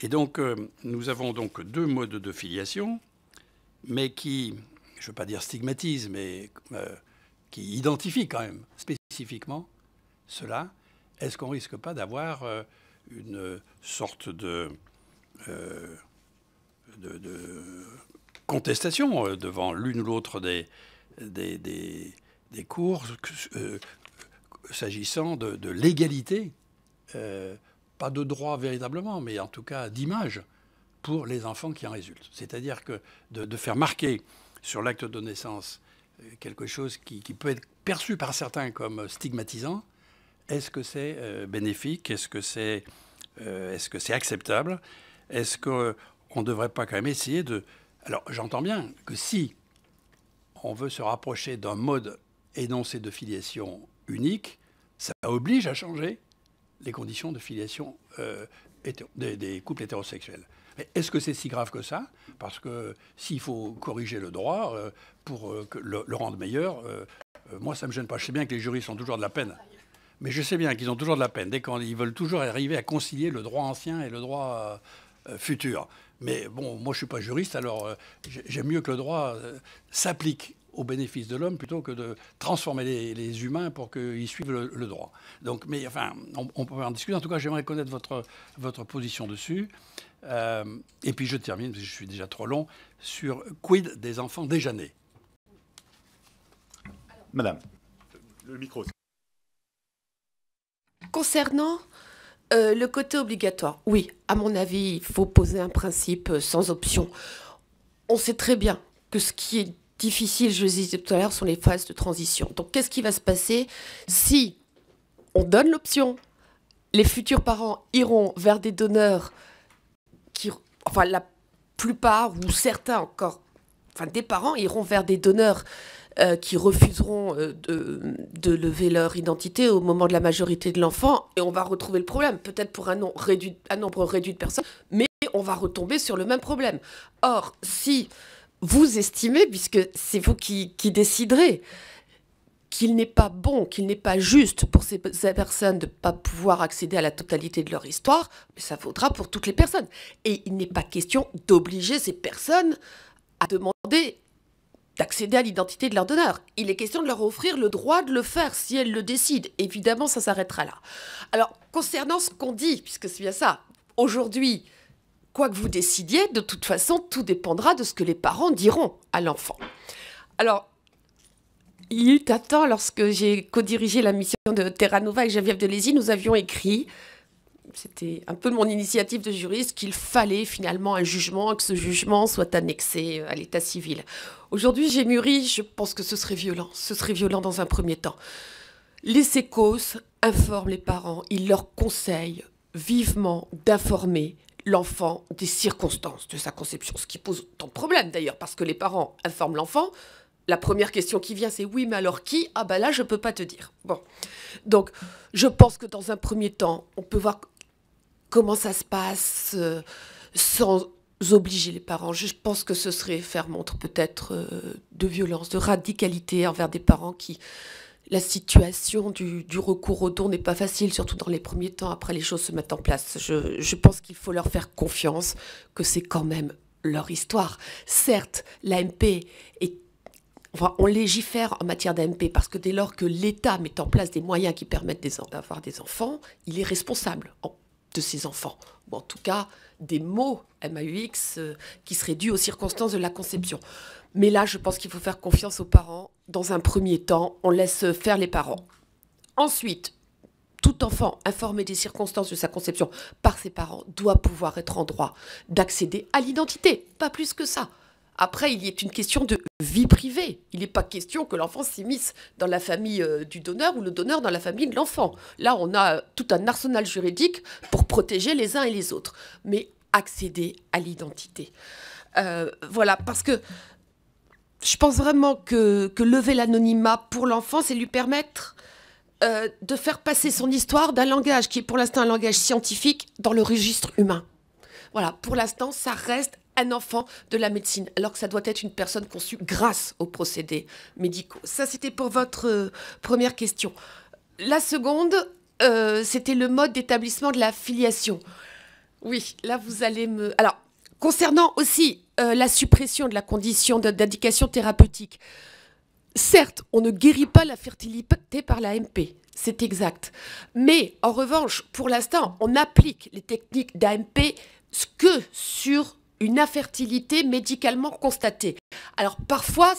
Et donc, euh, nous avons donc deux modes de filiation, mais qui, je ne veux pas dire stigmatisent, mais qui identifient quand même spécifiquement cela. Est-ce qu'on risque pas d'avoir une sorte de de, contestation euh, devant l'une ou l'autre des, des, des, cours euh, s'agissant de, l'égalité, euh, pas de droit véritablement, mais en tout cas d'image pour les enfants qui en résultent. C'est-à-dire que de, faire marquer sur l'acte de naissance quelque chose qui, peut être perçu par certains comme stigmatisant, est-ce que c'est bénéfique Est-ce que c'est est -ce c'est acceptable Est-ce que on ne devrait pas quand même essayer de... Alors j'entends bien que si on veut se rapprocher d'un mode énoncé de filiation unique, ça oblige à changer les conditions de filiation euh, des, couples hétérosexuels. Mais est-ce que c'est si grave que ça Parce que s'il faut corriger le droit euh, pour euh, le, rendre meilleur, moi ça ne me gêne pas. Je sais bien que les juristes sont toujours de la peine. Mais je sais bien qu'ils ont toujours de la peine. Dès qu'ils veulent toujours arriver à concilier le droit ancien et le droit futur. Mais bon, moi je ne suis pas juriste, alors euh, j'aime mieux que le droit euh, s'applique au bénéfice de l'homme plutôt que de transformer les, humains pour qu'ils suivent le, droit. Donc, mais enfin, on, peut en discuter. En tout cas, j'aimerais connaître votre, votre position dessus. Euh, et puis je termine, parce que je suis déjà trop long, sur quid des enfants déjà nés. Madame. Le micro. Concernant euh, le côté obligatoire, oui, à mon avis, il faut poser un principe euh, sans option. On sait très bien que ce qui est difficile, je le disais tout à l'heure, sont les phases de transition. Donc qu'est-ce qui va se passer si on donne l'option Les futurs parents iront vers des donneurs qui, enfin la plupart ou certains encore, enfin des parents iront vers des donneurs euh, qui refuseront euh, de, lever leur identité au moment de la majorité de l'enfant, et on va retrouver le problème, peut-être pour un, nombre réduit de personnes, mais on va retomber sur le même problème. Or, si vous estimez, puisque c'est vous qui, déciderez, qu'il n'est pas bon, qu'il n'est pas juste pour ces, personnes de ne pas pouvoir accéder à la totalité de leur histoire, ça vaudra pour toutes les personnes. Et il n'est pas question d'obliger ces personnes à demander d'accéder à l'identité de leur donneur. Il est question de leur offrir le droit de le faire si elles le décident. Évidemment, ça s'arrêtera là. Alors, concernant ce qu'on dit, puisque c'est bien ça, aujourd'hui, quoi que vous décidiez, de toute façon, tout dépendra de ce que les parents diront à l'enfant. Alors, il y a eu un temps, lorsque j'ai co-dirigé la mission de Terra Nova avec Geneviève Delézy, nous avions écrit c'était un peu de mon initiative de juriste qu'il fallait finalement un jugement, que ce jugement soit annexé euh, à l'état civil. Aujourd'hui, j'ai mûri, je pense que ce serait violent. Ce serait violent dans un premier temps. Les cause informent les parents, ils leur conseillent vivement d'informer l'enfant des circonstances de sa conception, ce qui pose tant de problèmes d'ailleurs, parce que les parents informent l'enfant, la première question qui vient, c'est oui, mais alors qui Ah ben là, je ne peux pas te dire. Bon. Donc, je pense que dans un premier temps, on peut voir comment ça se passe euh, sans obliger les parents. Je pense que ce serait faire montre peut-être euh, de violence, de radicalité envers des parents qui... La situation du, recours au don n'est pas facile, surtout dans les premiers temps, après les choses se mettent en place. Je, pense qu'il faut leur faire confiance, que c'est quand même leur histoire. Certes, l'AMP est on légifère en matière d'AMP parce que dès lors que l'État met en place des moyens qui permettent d'avoir des enfants, il est responsable de ses enfants, ou en tout cas des mots MAUX euh, qui seraient dus aux circonstances de la conception. Mais là, je pense qu'il faut faire confiance aux parents. Dans un premier temps, on laisse faire les parents. Ensuite, tout enfant informé des circonstances de sa conception par ses parents doit pouvoir être en droit d'accéder à l'identité, pas plus que ça. Après, il y a une question de vie privée. Il n'est pas question que l'enfant s'immisce dans la famille euh, du donneur ou le donneur dans la famille de l'enfant. Là, on a tout un arsenal juridique pour protéger les uns et les autres. Mais accéder à l'identité. Euh, voilà, parce que je pense vraiment que, lever l'anonymat pour l'enfant, c'est lui permettre euh, de faire passer son histoire d'un langage qui est pour l'instant un langage scientifique dans le registre humain. Voilà, pour l'instant, ça reste un enfant de la médecine, alors que ça doit être une personne conçue grâce aux procédés médicaux. Ça, c'était pour votre euh, première question. La seconde, euh, c'était le mode d'établissement de la filiation. Oui, là, vous allez me... Alors, concernant aussi euh, la suppression de la condition d'indication thérapeutique, certes, on ne guérit pas la fertilité par la MP, c'est exact. Mais en revanche, pour l'instant, on applique les techniques d'AMP que sur une infertilité médicalement constatée. Alors parfois,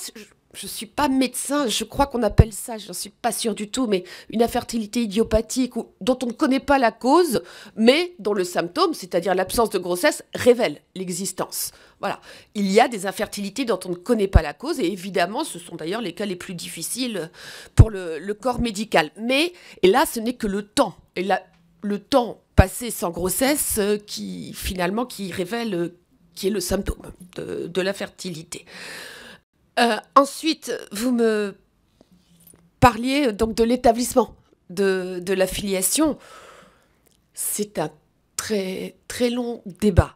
je ne suis pas médecin, je crois qu'on appelle ça, je n'en suis pas sûr du tout, mais une infertilité idiopathique dont on ne connaît pas la cause, mais dont le symptôme, c'est-à-dire l'absence de grossesse, révèle l'existence. Voilà. Il y a des infertilités dont on ne connaît pas la cause, et évidemment, ce sont d'ailleurs les cas les plus difficiles pour le, corps médical. Mais, et là, ce n'est que le temps. Et là, le temps passé sans grossesse euh, qui, finalement, qui révèle euh, qui est le symptôme de, la fertilité. Euh, ensuite, vous me parliez donc de l'établissement de, la filiation. C'est un très très long débat.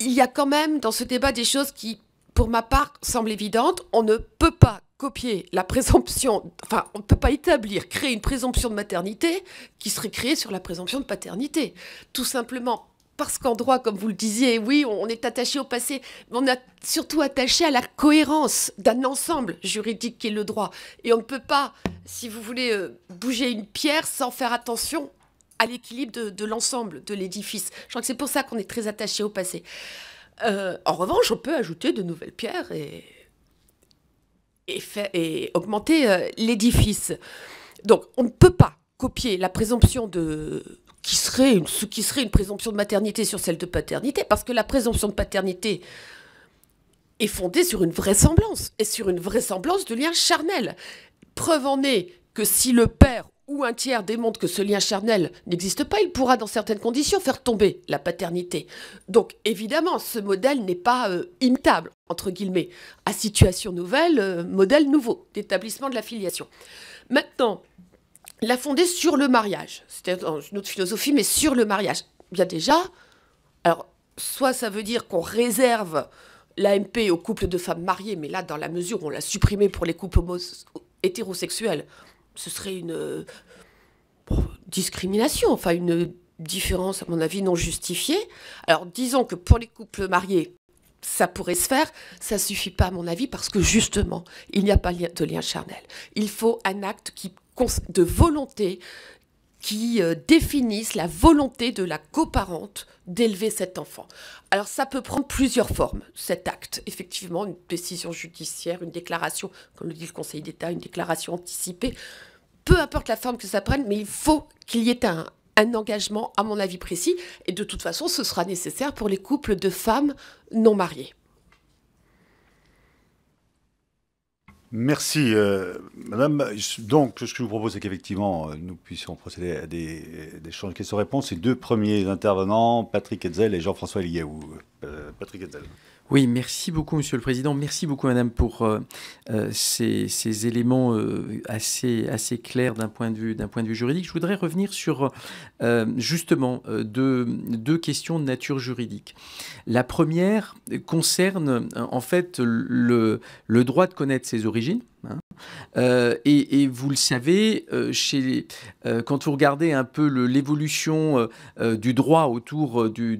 Il y a quand même dans ce débat des choses qui, pour ma part, semblent évidentes. On ne peut pas copier la présomption, enfin, on ne peut pas établir, créer une présomption de maternité qui serait créée sur la présomption de paternité. Tout simplement parce qu'en droit, comme vous le disiez, oui, on est attaché au passé, mais on est surtout attaché à la cohérence d'un ensemble juridique qui est le droit. Et on ne peut pas, si vous voulez, euh, bouger une pierre sans faire attention à l'équilibre de, l'ensemble de l'édifice. Je crois que c'est pour ça qu'on est très attaché au passé. Euh, en revanche, on peut ajouter de nouvelles pierres et, et, et augmenter euh, l'édifice. Donc, on ne peut pas copier la présomption de qui serait, une, ce qui serait une présomption de maternité sur celle de paternité, parce que la présomption de paternité est fondée sur une vraisemblance, et sur une vraisemblance de lien charnel. Preuve en est que si le père ou un tiers démontre que ce lien charnel n'existe pas, il pourra dans certaines conditions faire tomber la paternité. Donc évidemment, ce modèle n'est pas euh, imtable entre guillemets, à situation nouvelle, euh, modèle nouveau d'établissement de la filiation. Maintenant, l'a fondée sur le mariage. C'était une autre philosophie, mais sur le mariage. Bien déjà, alors, soit ça veut dire qu'on réserve l'AMP aux couples de femmes mariées, mais là, dans la mesure où on l'a supprimé pour les couples hétérosexuels, ce serait une euh, discrimination, enfin une différence, à mon avis, non justifiée. Alors, disons que pour les couples mariés, ça pourrait se faire, ça suffit pas à mon avis parce que justement, il n'y a pas de lien charnel. Il faut un acte qui, de volonté qui euh, définisse la volonté de la coparente d'élever cet enfant. Alors ça peut prendre plusieurs formes, cet acte. Effectivement, une décision judiciaire, une déclaration, comme le dit le Conseil d'État, une déclaration anticipée. Peu importe la forme que ça prenne, mais il faut qu'il y ait un, un engagement, à mon avis, précis. Et de toute façon, ce sera nécessaire pour les couples de femmes non mariées. Merci, euh, Madame. Donc, ce que je vous propose, c'est qu'effectivement, euh, nous puissions procéder à des, euh, des échanges questions-réponses. Ces deux premiers intervenants, Patrick Hetzel et Jean-François Eliaou. Patrick Hetzel. Oui, merci beaucoup, Monsieur le Président. Merci beaucoup, Madame, pour euh, euh, ces, éléments euh, assez, clairs d'un point, de vue, juridique. Je voudrais revenir sur, justement, deux, questions de nature juridique. La première concerne, en fait, le droit de connaître ses origines Hein. Euh, et, vous le savez, euh, chez, euh, quand vous regardez un peu l'évolution du droit autour du,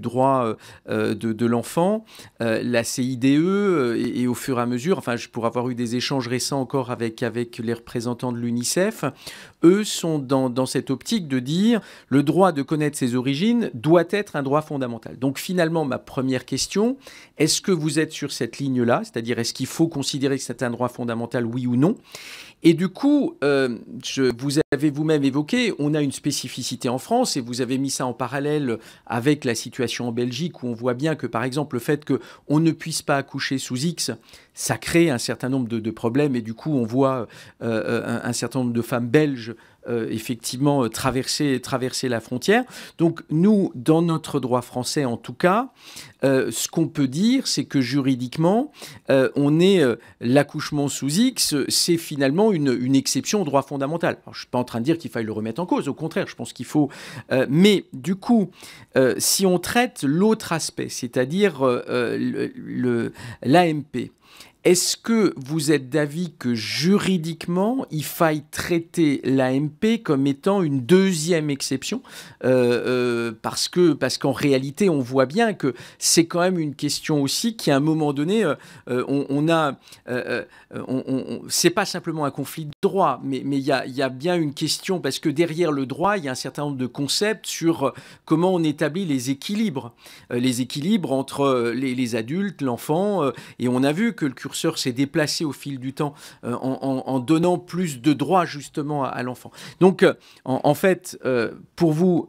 droit de, l'enfant, la CIDE et, au fur et à mesure, enfin, pour avoir eu des échanges récents encore avec, avec les représentants de l'UNICEF, eux sont dans, cette optique de dire le droit de connaître ses origines doit être un droit fondamental. Donc finalement, ma première question, est-ce que vous êtes sur cette ligne-là C'est-à-dire, est-ce qu'il faut considérer que c'est un droit fondamental, oui ou non et du coup, euh, je, vous avez vous-même évoqué, on a une spécificité en France et vous avez mis ça en parallèle avec la situation en Belgique où on voit bien que par exemple le fait qu'on ne puisse pas accoucher sous X, ça crée un certain nombre de, problèmes et du coup on voit euh, euh, un, certain nombre de femmes belges euh, effectivement euh, traverser, traverser la frontière. Donc nous, dans notre droit français en tout cas, euh, ce qu'on peut dire, c'est que juridiquement, on est l'accouchement sous X, c'est finalement une, exception au droit fondamental. je ne suis pas en train de dire qu'il faille le remettre en cause, au contraire, je pense qu'il faut. mais du coup, si on traite l'autre aspect, c'est-à-dire l'AMP, est-ce que vous êtes d'avis que juridiquement, il faille traiter l'AMP comme étant une deuxième exception euh, euh, Parce que parce qu'en réalité, on voit bien que c'est quand même une question aussi qui, à un moment donné, euh, on, a... On, c'est pas simplement un conflit de droit, mais il y, a, bien une question, parce que derrière le droit, il y a un certain nombre de concepts sur comment on établit les équilibres. les équilibres entre les, adultes, l'enfant, et on a vu que le s'est déplacé au fil du temps euh, en, donnant plus de droits justement à, l'enfant. Donc, euh, en, fait, euh, pour vous,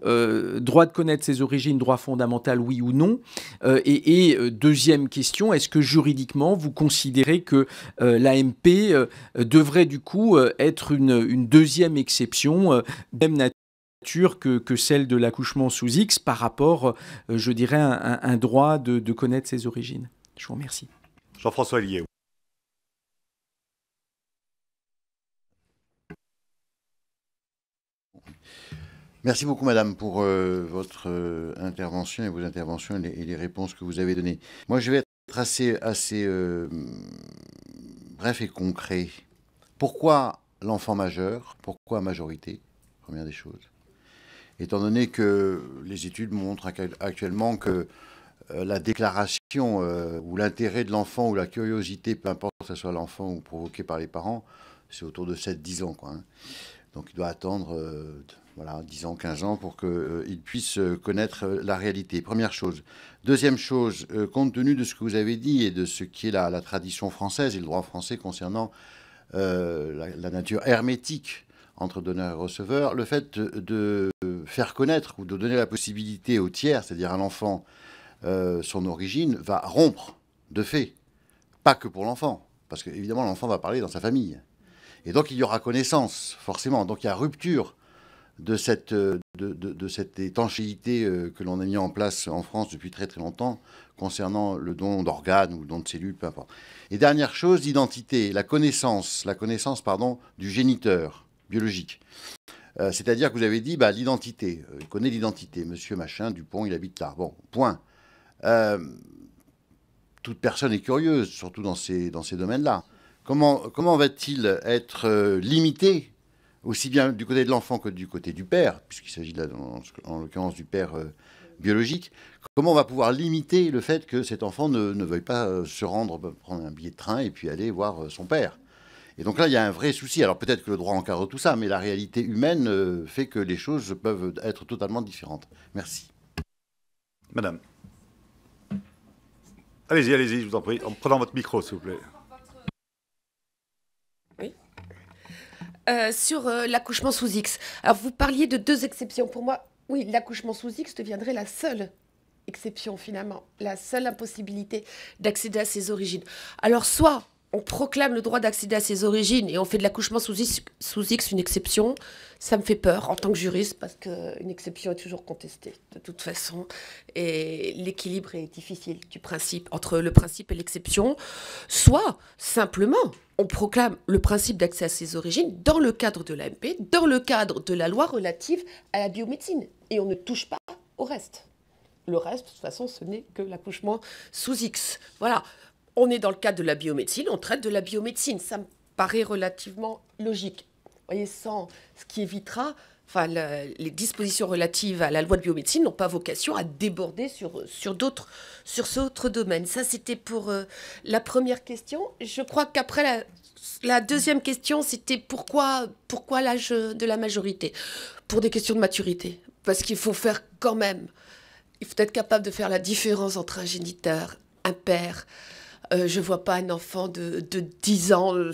droit de connaître ses origines, droit fondamental, oui ou non et, deuxième question, est-ce que juridiquement, vous considérez que l'AMP devrait du coup être une, deuxième exception, même nature que, celle de l'accouchement sous X par rapport, je dirais, à un, droit de connaître ses origines. Je vous remercie. Jean-François Lié. Merci beaucoup, Madame, pour euh, votre euh, intervention et vos interventions et les, réponses que vous avez données. Moi, je vais être assez, euh, bref et concret. Pourquoi l'enfant majeur Pourquoi majorité Première des choses. Étant donné que les études montrent actuellement que euh, la déclaration euh, ou l'intérêt de l'enfant ou la curiosité, peu importe que ce soit l'enfant ou provoqué par les parents, c'est autour de 7-10 ans. Quoi, hein. Donc il doit attendre euh, voilà, 10 ans, 15 ans pour qu'il il puisse connaître la réalité. Première chose. Deuxième chose, compte tenu de ce que vous avez dit et de ce qui est la, tradition française et le droit français concernant la, nature hermétique entre donneur et receveur, le fait de, de faire connaître ou de donner la possibilité au tiers, c'est-à-dire à l'enfant, euh, son origine va rompre de fait, pas que pour l'enfant, parce que évidemment l'enfant va parler dans sa famille. Et donc il y aura connaissance, forcément. Donc il y a rupture de cette, euh, de, cette étanchéité euh, que l'on a mis en place en France depuis très très longtemps concernant le don d'organes ou le don de cellules, peu importe. Et dernière chose, l'identité, la connaissance, la connaissance pardon, du géniteur biologique. C'est-à-dire que vous avez dit, bah, l'identité, il connaît l'identité, monsieur machin, Dupont, il habite là. Bon, point. Euh, toute personne est curieuse, surtout dans ces, domaines-là. Comment, va-t-il être euh, limité, aussi bien du côté de l'enfant que du côté du père, puisqu'il s'agit là, en, l'occurrence, du père euh, biologique Comment on va pouvoir limiter le fait que cet enfant ne, ne veuille pas se rendre, bah, prendre un billet de train et puis aller voir son père et donc là, il y a un vrai souci. Alors peut-être que le droit encadre tout ça, mais la réalité humaine fait que les choses peuvent être totalement différentes. Merci. Madame. Allez-y, allez-y, je vous en prie, en prenant votre micro, s'il vous plaît. Oui. Euh, sur euh, l'accouchement sous X. Alors, vous parliez de deux exceptions. Pour moi, oui, l'accouchement sous X deviendrait la seule exception, finalement, la seule impossibilité d'accéder à ses origines. Alors, soit on proclame le droit d'accéder à ses origines et on fait de l'accouchement sous, sous X, une exception, ça me fait peur en tant que juriste parce qu'une exception est toujours contestée de toute façon. Et l'équilibre est difficile du principe, entre le principe et l'exception. Soit simplement, on proclame le principe d'accès à ses origines dans le cadre de l'AMP, dans le cadre de la loi relative à la biomédecine. Et on ne touche pas au reste. Le reste, de toute façon, ce n'est que l'accouchement sous X. Voilà on est dans le cadre de la biomédecine, on traite de la biomédecine. Ça me paraît relativement logique. Vous voyez, sans ce qui évitera, enfin, les dispositions relatives à la loi de biomédecine n'ont pas vocation à déborder sur, sur d'autres sur domaines. Ça, c'était pour euh, la première question. Je crois qu'après la, la deuxième question, c'était pourquoi, pourquoi l'âge de la majorité Pour des questions de maturité. Parce qu'il faut faire quand même, il faut être capable de faire la différence entre un géniteur, un père, je euh, je vois pas un enfant de, 10 ans, euh,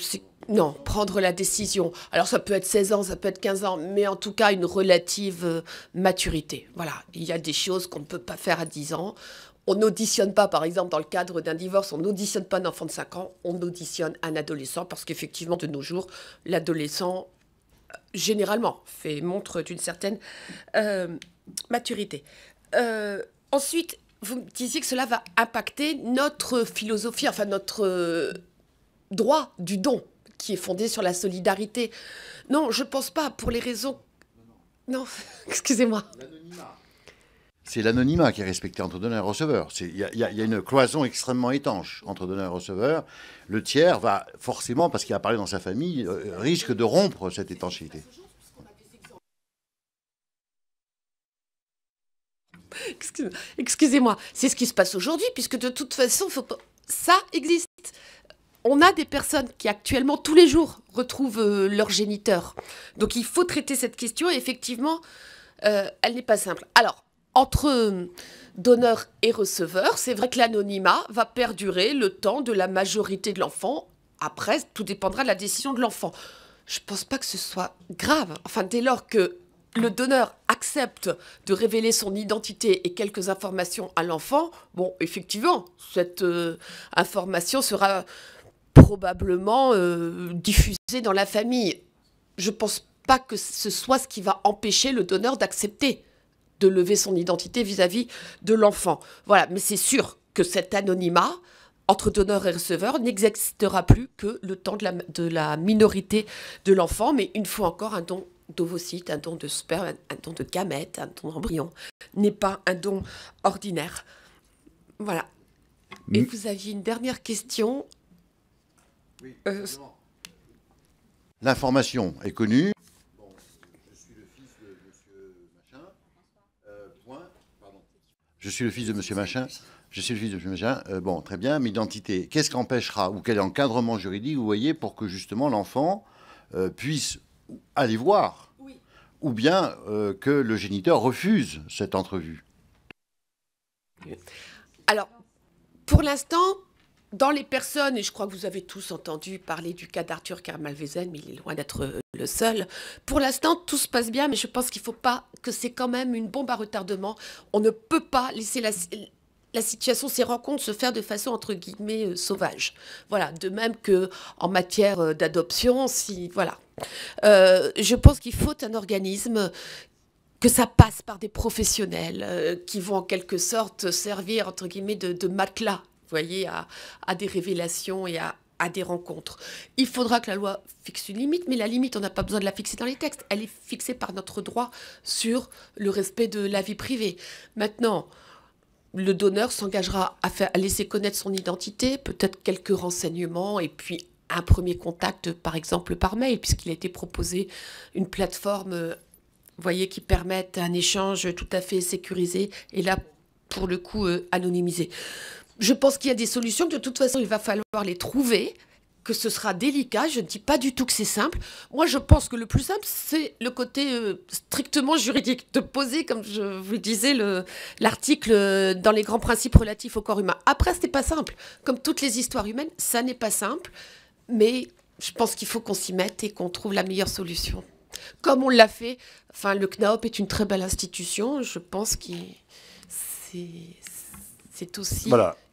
non, prendre la décision. Alors ça peut être 16 ans, ça peut être 15 ans, mais en tout cas une relative euh, maturité. Voilà, il y a des choses qu'on ne peut pas faire à 10 ans. On n'auditionne pas, par exemple, dans le cadre d'un divorce, on n'auditionne pas un enfant de 5 ans, on auditionne un adolescent, parce qu'effectivement, de nos jours, l'adolescent, généralement, fait montre d'une certaine maturité. ensuite, vous me disiez que cela va impacter notre philosophie, enfin notre euh, droit du don qui est fondé sur la solidarité. Non, je ne pense pas, pour les raisons... Non, excusez-moi. C'est l'anonymat qui est respecté entre donneur et receveur. Il y, a une cloison extrêmement étanche entre donneur et receveur. Le tiers va forcément, parce qu'il a parlé dans sa famille, euh, risque de rompre cette étanchéité. Excusez-moi, c'est ce qui se passe aujourd'hui, puisque de toute façon, ça existe. On a des personnes qui actuellement, tous les jours, retrouvent euh, leur géniteur. Donc il faut traiter cette question, et effectivement, euh, elle n'est pas simple. Alors, entre euh, donneur et receveur, c'est vrai que l'anonymat va perdurer le temps de la majorité de l'enfant. Après, tout dépendra de la décision de l'enfant. Je ne pense pas que ce soit grave. Enfin, dès lors que le donneur accepte de révéler son identité et quelques informations à l'enfant, bon, effectivement, cette euh, information sera probablement euh, diffusée dans la famille. Je ne pense pas que ce soit ce qui va empêcher le donneur d'accepter de lever son identité vis-à-vis de l'enfant. Voilà, mais c'est sûr que cet anonymat entre donneur et receveur n'existera plus que le temps de la minorité de l'enfant, mais une fois encore, un don un don de sperme, un don de gamètes, un don d'embryon, n'est pas un don ordinaire. Voilà. Et mm. vous aviez une dernière question Oui. Euh, L'information est connue. Bon, je suis le fils de monsieur Machin. Euh, point. Pardon. Je suis le fils de monsieur Machin. Je suis le fils de Machin. Euh, bon, très bien. Mais identité, qu'est-ce qu'empêchera ou quel encadrement juridique vous voyez pour que justement l'enfant puisse aller voir ou bien euh, que le géniteur refuse cette entrevue Alors, pour l'instant, dans les personnes, et je crois que vous avez tous entendu parler du cas d'Arthur Carmalvezen, mais il est loin d'être euh, le seul. Pour l'instant, tout se passe bien, mais je pense qu'il ne faut pas que c'est quand même une bombe à retardement. On ne peut pas laisser la, situation, ces rencontres se faire de façon entre guillemets euh, sauvage. Voilà, de même que en matière d'adoption, si voilà, euh, je pense qu'il faut un organisme que ça passe par des professionnels euh, qui vont en quelque sorte servir, entre guillemets, de, matelas, voyez, à, des révélations et à, des rencontres. Il faudra que la loi fixe une limite, mais la limite, on n'a pas besoin de la fixer dans les textes. Elle est fixée par notre droit sur le respect de la vie privée. Maintenant, le donneur s'engagera à laisser connaître son identité, peut-être quelques renseignements, et puis un premier contact, par exemple par mail, puisqu'il a été proposé une plateforme, euh, voyez, qui permette un échange tout à fait sécurisé et là, pour le coup, euh, anonymisé. Je pense qu'il y a des solutions, de toute façon, il va falloir les trouver, que ce sera délicat. Je ne dis pas du tout que c'est simple. Moi, je pense que le plus simple, c'est le côté euh, strictement juridique, de poser, comme je vous le disais, l'article dans les grands principes relatifs au corps humain. Après, ce n'est pas simple. Comme toutes les histoires humaines, ça n'est pas simple. Mais je pense qu'il faut qu'on s'y mette et qu'on trouve la meilleure solution. Comme on l'a fait, enfin, le CNAOP est une très belle institution. Je pense que c'est aussi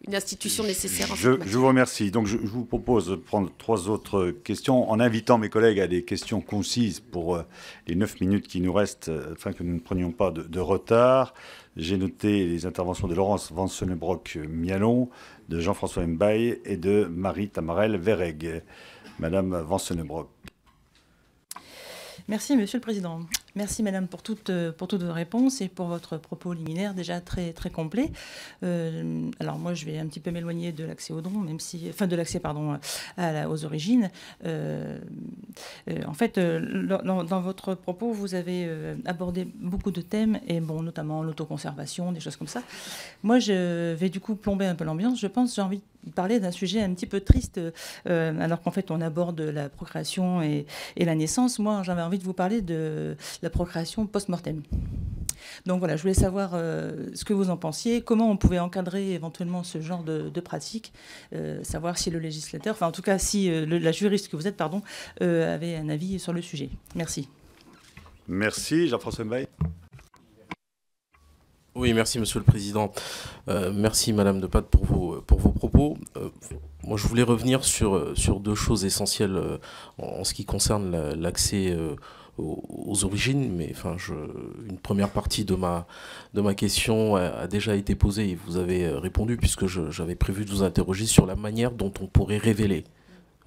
une institution nécessaire. je, vous remercie. Donc, je, vous propose de prendre trois autres questions en invitant mes collègues à des questions concises pour euh, les neuf minutes qui nous restent, euh, afin que nous ne prenions pas de, retard. J'ai noté les interventions de Laurence Vansenebrock-Mialon, de Jean-François Mbaye et de Marie Tamarelle Verreg. Madame Vansenebrock. Merci, Monsieur le Président. Merci Madame pour toutes, euh, pour toutes vos réponses et pour votre propos liminaire déjà très, très complet. Euh, alors moi je vais un petit peu m'éloigner de l'accès aux dons, même si, enfin de l'accès pardon à aux origines. Euh, en fait, dans, votre propos vous avez abordé beaucoup de thèmes et bon notamment l'autoconservation, des choses comme ça. Moi je vais du coup plomber un peu l'ambiance. Je pense j'ai envie Parler d'un sujet un petit peu triste, euh, alors qu'en fait on aborde la procréation et, la naissance. Moi, j'avais envie de vous parler de la procréation post-mortem. Donc voilà, je voulais savoir euh, ce que vous en pensiez, comment on pouvait encadrer éventuellement ce genre de, pratique, euh, savoir si le législateur, enfin en tout cas si la juriste que vous êtes, pardon, avait un avis sur le sujet. Merci. Merci, Jean-François Mbaye. Oui, merci Monsieur le Président. Euh, merci Madame Pat pour vos, pour vos propos. Euh, moi, je voulais revenir sur, sur deux choses essentielles euh, en, ce qui concerne l'accès aux, origines. Mais enfin, je, une première partie de ma, de ma question a déjà été posée et vous avez répondu puisque j'avais prévu de vous interroger sur la manière dont on pourrait révéler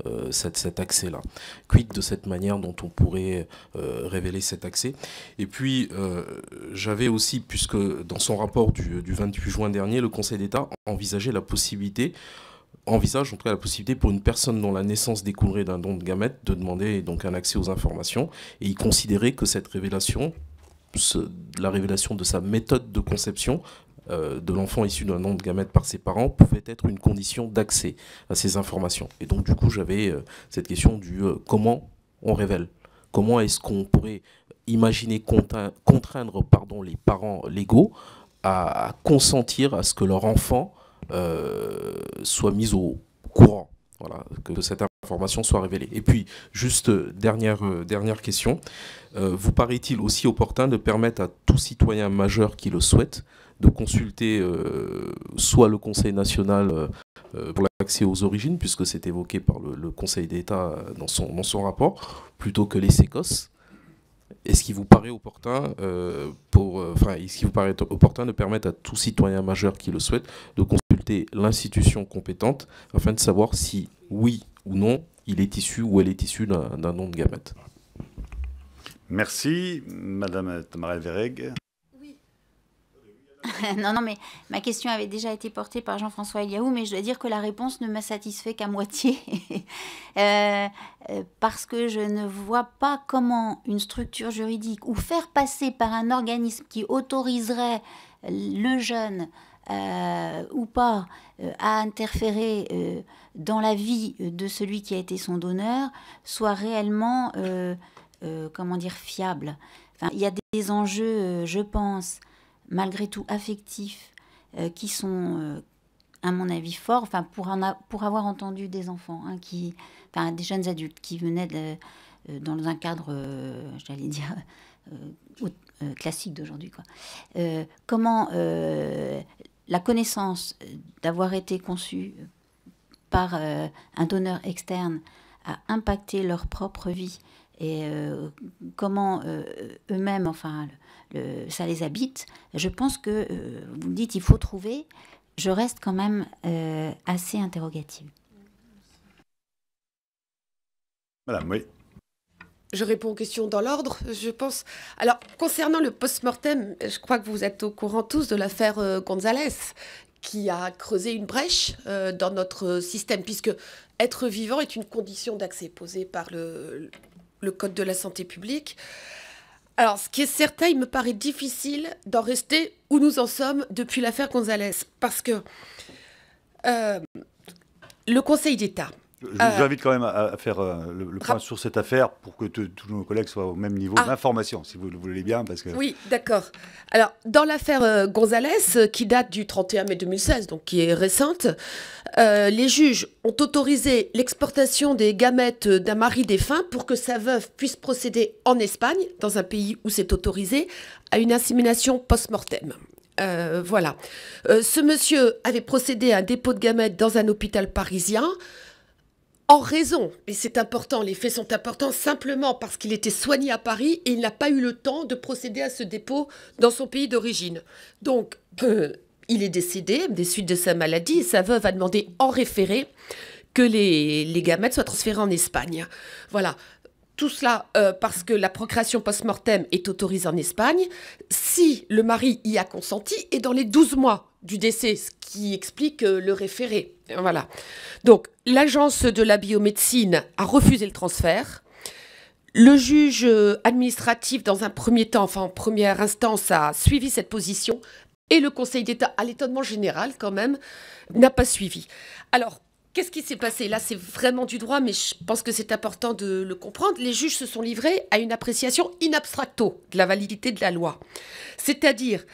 euh, cet accès-là. Quid de cette manière dont on pourrait euh, révéler cet accès Et puis, euh, j'avais aussi, puisque dans son rapport du, du 28 juin dernier, le Conseil d'État envisageait la possibilité envisage en tout cas la possibilité pour une personne dont la naissance découlerait d'un don de gamètes de demander donc un accès aux informations et il considérait que cette révélation, la révélation de sa méthode de conception euh, de l'enfant issu d'un nom de gamète par ses parents pouvait être une condition d'accès à ces informations. Et donc, du coup, j'avais euh, cette question du euh, comment on révèle Comment est-ce qu'on pourrait imaginer contraindre pardon, les parents légaux à, consentir à ce que leur enfant soit mis au courant que cette information soit révélée. Et puis, juste dernière, dernière question, vous paraît-il aussi opportun de permettre à tout citoyen majeur qui le souhaite de consulter euh, soit le Conseil national euh, euh, pour l'accès aux origines, puisque c'est évoqué par le, Conseil d'État dans son, son rapport, plutôt que les SÉCOS. Est-ce qu'il vous paraît opportun pour, enfin, ce vous paraît opportun de permettre à tout citoyen majeur qui le souhaite de consulter l'institution compétente afin de savoir si oui ou non il est issu ou elle est issue d'un nom de gamète Merci, Madame Tamara Vereg. non, non, mais ma question avait déjà été portée par Jean-François Eliaou, mais je dois dire que la réponse ne m'a satisfait qu'à moitié, euh, euh, parce que je ne vois pas comment une structure juridique ou faire passer par un organisme qui autoriserait le jeune euh, ou pas à interférer dans la vie de celui qui a été son donneur soit réellement comment dire fiable. il y a des enjeux, je pense, malgré tout affectifs, euh, qui sont, euh, à mon avis, forts, enfin, pour, pour avoir entendu des enfants, hein, qui, enfin, des jeunes adultes qui venaient euh, dans un cadre, j'allais dire, classique d'aujourd'hui. Quoi. comment la connaissance d'avoir été conçue par un donneur externe a impacté leur propre vie et comment eux-mêmes, enfin, euh, ça les habite. Je pense que euh, vous me dites il faut trouver. Je reste quand même euh, assez interrogative. Madame, oui. Je réponds aux questions dans l'ordre, je pense. Alors, concernant le post-mortem, je crois que vous êtes au courant tous de l'affaire Gonzalez, qui a creusé une brèche dans notre système, puisque être vivant est une condition d'accès posée par le, le Code de la santé publique. Alors, ce qui est certain, il me paraît difficile d'en rester où nous en sommes depuis l'affaire Gonzalez, parce que euh, le Conseil d'État, je vous euh, invite quand même à, faire euh, le, point sur cette affaire pour que tous nos collègues soient au même niveau ah. d'information, si vous le voulez bien. Parce que... Oui, d'accord. Alors, dans l'affaire euh, Gonzalez, qui date du 31 mai 2016, donc qui est récente, les juges ont autorisé l'exportation des gamètes d'un mari défunt pour que sa veuve puisse procéder en Espagne, dans un pays où c'est autorisé, à une insémination post-mortem. voilà. ce monsieur avait procédé à un dépôt de gamètes dans un hôpital parisien en raison, et c'est important, les faits sont importants simplement parce qu'il était soigné à Paris et il n'a pas eu le temps de procéder à ce dépôt dans son pays d'origine. Donc, euh, il est décédé des suites de sa maladie et sa veuve a demandé en référé que les, les gamètes soient transférés en Espagne. Voilà tout cela euh, parce que la procréation post-mortem est autorisée en Espagne si le mari y a consenti et dans les 12 mois du décès, ce qui explique euh, le référé. Voilà. Donc, l'agence de la biomédecine a refusé le transfert. Le juge euh, administratif, dans un premier temps, enfin en première instance, a suivi cette position et le Conseil d'État, à l'étonnement général quand même, n'a pas suivi. Alors, Qu'est-ce qui s'est passé Là, c'est vraiment du droit, mais je pense que c'est important de le comprendre. Les juges se sont livrés à une appréciation in abstracto de la validité de la loi. C'est-à-dire,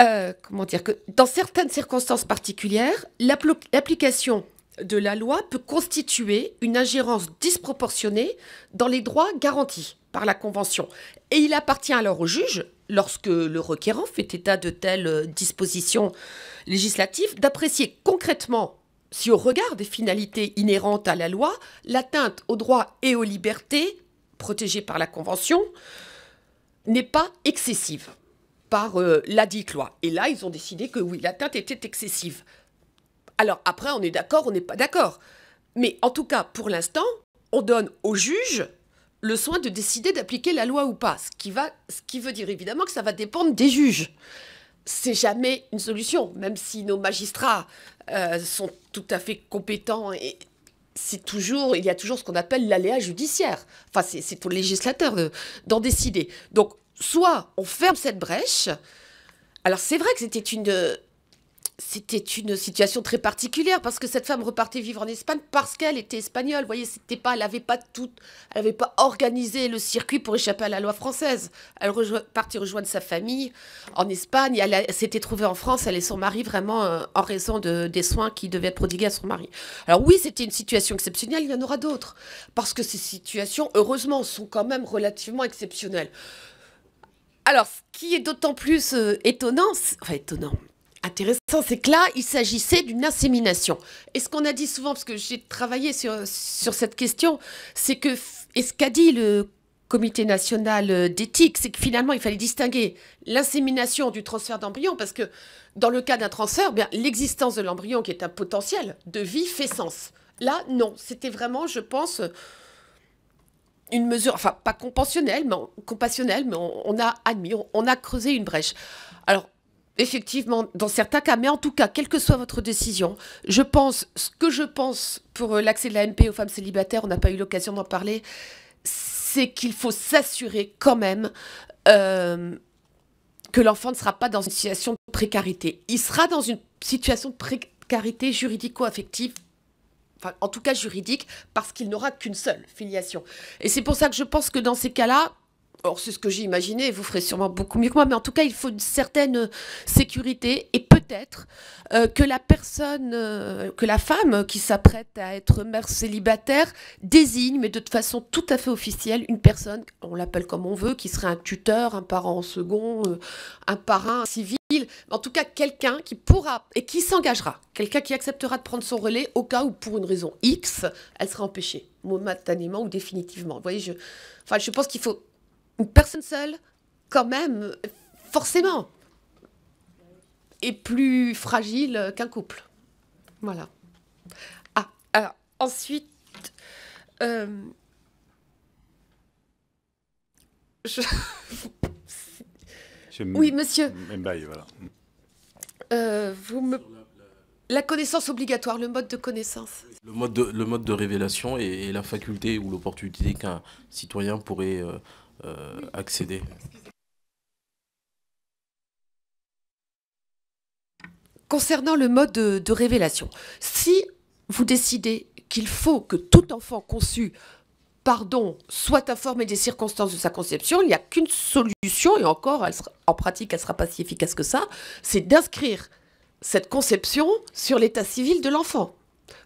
euh, comment dire, que dans certaines circonstances particulières, l'application de la loi peut constituer une ingérence disproportionnée dans les droits garantis par la Convention. Et il appartient alors au juge, lorsque le requérant fait état de telles euh, dispositions législatives, d'apprécier concrètement si au regard des finalités inhérentes à la loi, l'atteinte aux droits et aux libertés, protégées par la Convention, n'est pas excessive par euh, la dite loi. Et là, ils ont décidé que oui, l'atteinte était excessive. Alors après, on est d'accord, on n'est pas d'accord. Mais en tout cas, pour l'instant, on donne aux juges le soin de décider d'appliquer la loi ou pas, qui, va, ce qui veut dire évidemment que ça va dépendre des juges c'est jamais une solution, même si nos magistrats euh, sont tout à fait compétents et c'est toujours, il y a toujours ce qu'on appelle l'aléa judiciaire. Enfin, c'est pour au législateur d'en décider. Donc, soit on ferme cette brèche. Alors, c'est vrai que c'était une, c'était une situation très particulière parce que cette femme repartait vivre en Espagne parce qu'elle était espagnole. Vous voyez, c'était pas, elle n'avait pas tout, elle pas organisé le circuit pour échapper à la loi française. Elle partit rejoindre sa famille en Espagne. Elle, s'était trouvée en France, elle et son mari vraiment euh, en raison de, des soins qui devaient être prodigués à son mari. Alors oui, c'était une situation exceptionnelle. Il y en aura d'autres parce que ces situations, heureusement, sont quand même relativement exceptionnelles. Alors, ce qui est d'autant plus euh, étonnant, enfin étonnant, intéressant, c'est que là, il s'agissait d'une insémination. Et ce qu'on a dit souvent, parce que j'ai travaillé sur, sur cette question, c'est que, et ce qu'a dit le comité national d'éthique, c'est que finalement, il fallait distinguer l'insémination du transfert d'embryon, parce que dans le cas d'un transfert, eh bien, l'existence de l'embryon, qui est un potentiel de vie, fait sens. Là, non, c'était vraiment, je pense, une mesure, enfin, pas compassionnelle, mais, compassionnelle, mais on, a admis, on a creusé une brèche. Alors, Effectivement, dans certains cas, mais en tout cas, quelle que soit votre décision, je pense, ce que je pense pour euh, l'accès de la MP aux femmes célibataires, on n'a pas eu l'occasion d'en parler, c'est qu'il faut s'assurer quand même euh, que l'enfant ne sera pas dans une situation de précarité. Il sera dans une situation de précarité juridico-affective Enfin, en tout cas juridique, parce qu'il n'aura qu'une seule filiation. Et c'est pour ça que je pense que dans ces cas-là, Or, c'est ce que j'ai imaginé, vous ferez sûrement beaucoup mieux que moi, mais en tout cas, il faut une certaine euh, sécurité et peut-être euh, que la personne, euh, que la femme qui s'apprête à être mère célibataire désigne, mais de façon tout à fait officielle, une personne, on l'appelle comme on veut, qui serait un tuteur, un parent en second, un parrain civil, en tout cas quelqu'un qui pourra et qui s'engagera, quelqu'un qui acceptera de prendre son relais au cas où, pour une raison X, elle sera empêchée, momentanément ou définitivement. Vous voyez, enfin, je pense qu'il faut une personne seule, quand même, forcément, est plus fragile qu'un couple. Voilà. Ah, alors, ensuite, euh, je... oui, monsieur. voilà. Euh, vous La connaissance obligatoire, le mode de connaissance. Le mode de, le mode de révélation et, la faculté ou l'opportunité qu'un citoyen pourrait... Euh, euh, accéder. Concernant le mode de, révélation, si vous décidez qu'il faut que tout enfant conçu pardon soit informé des circonstances de sa conception, il n'y a qu'une solution, et encore, elle en pratique, elle ne sera pas si efficace que ça, c'est d'inscrire cette conception sur l'état civil de l'enfant.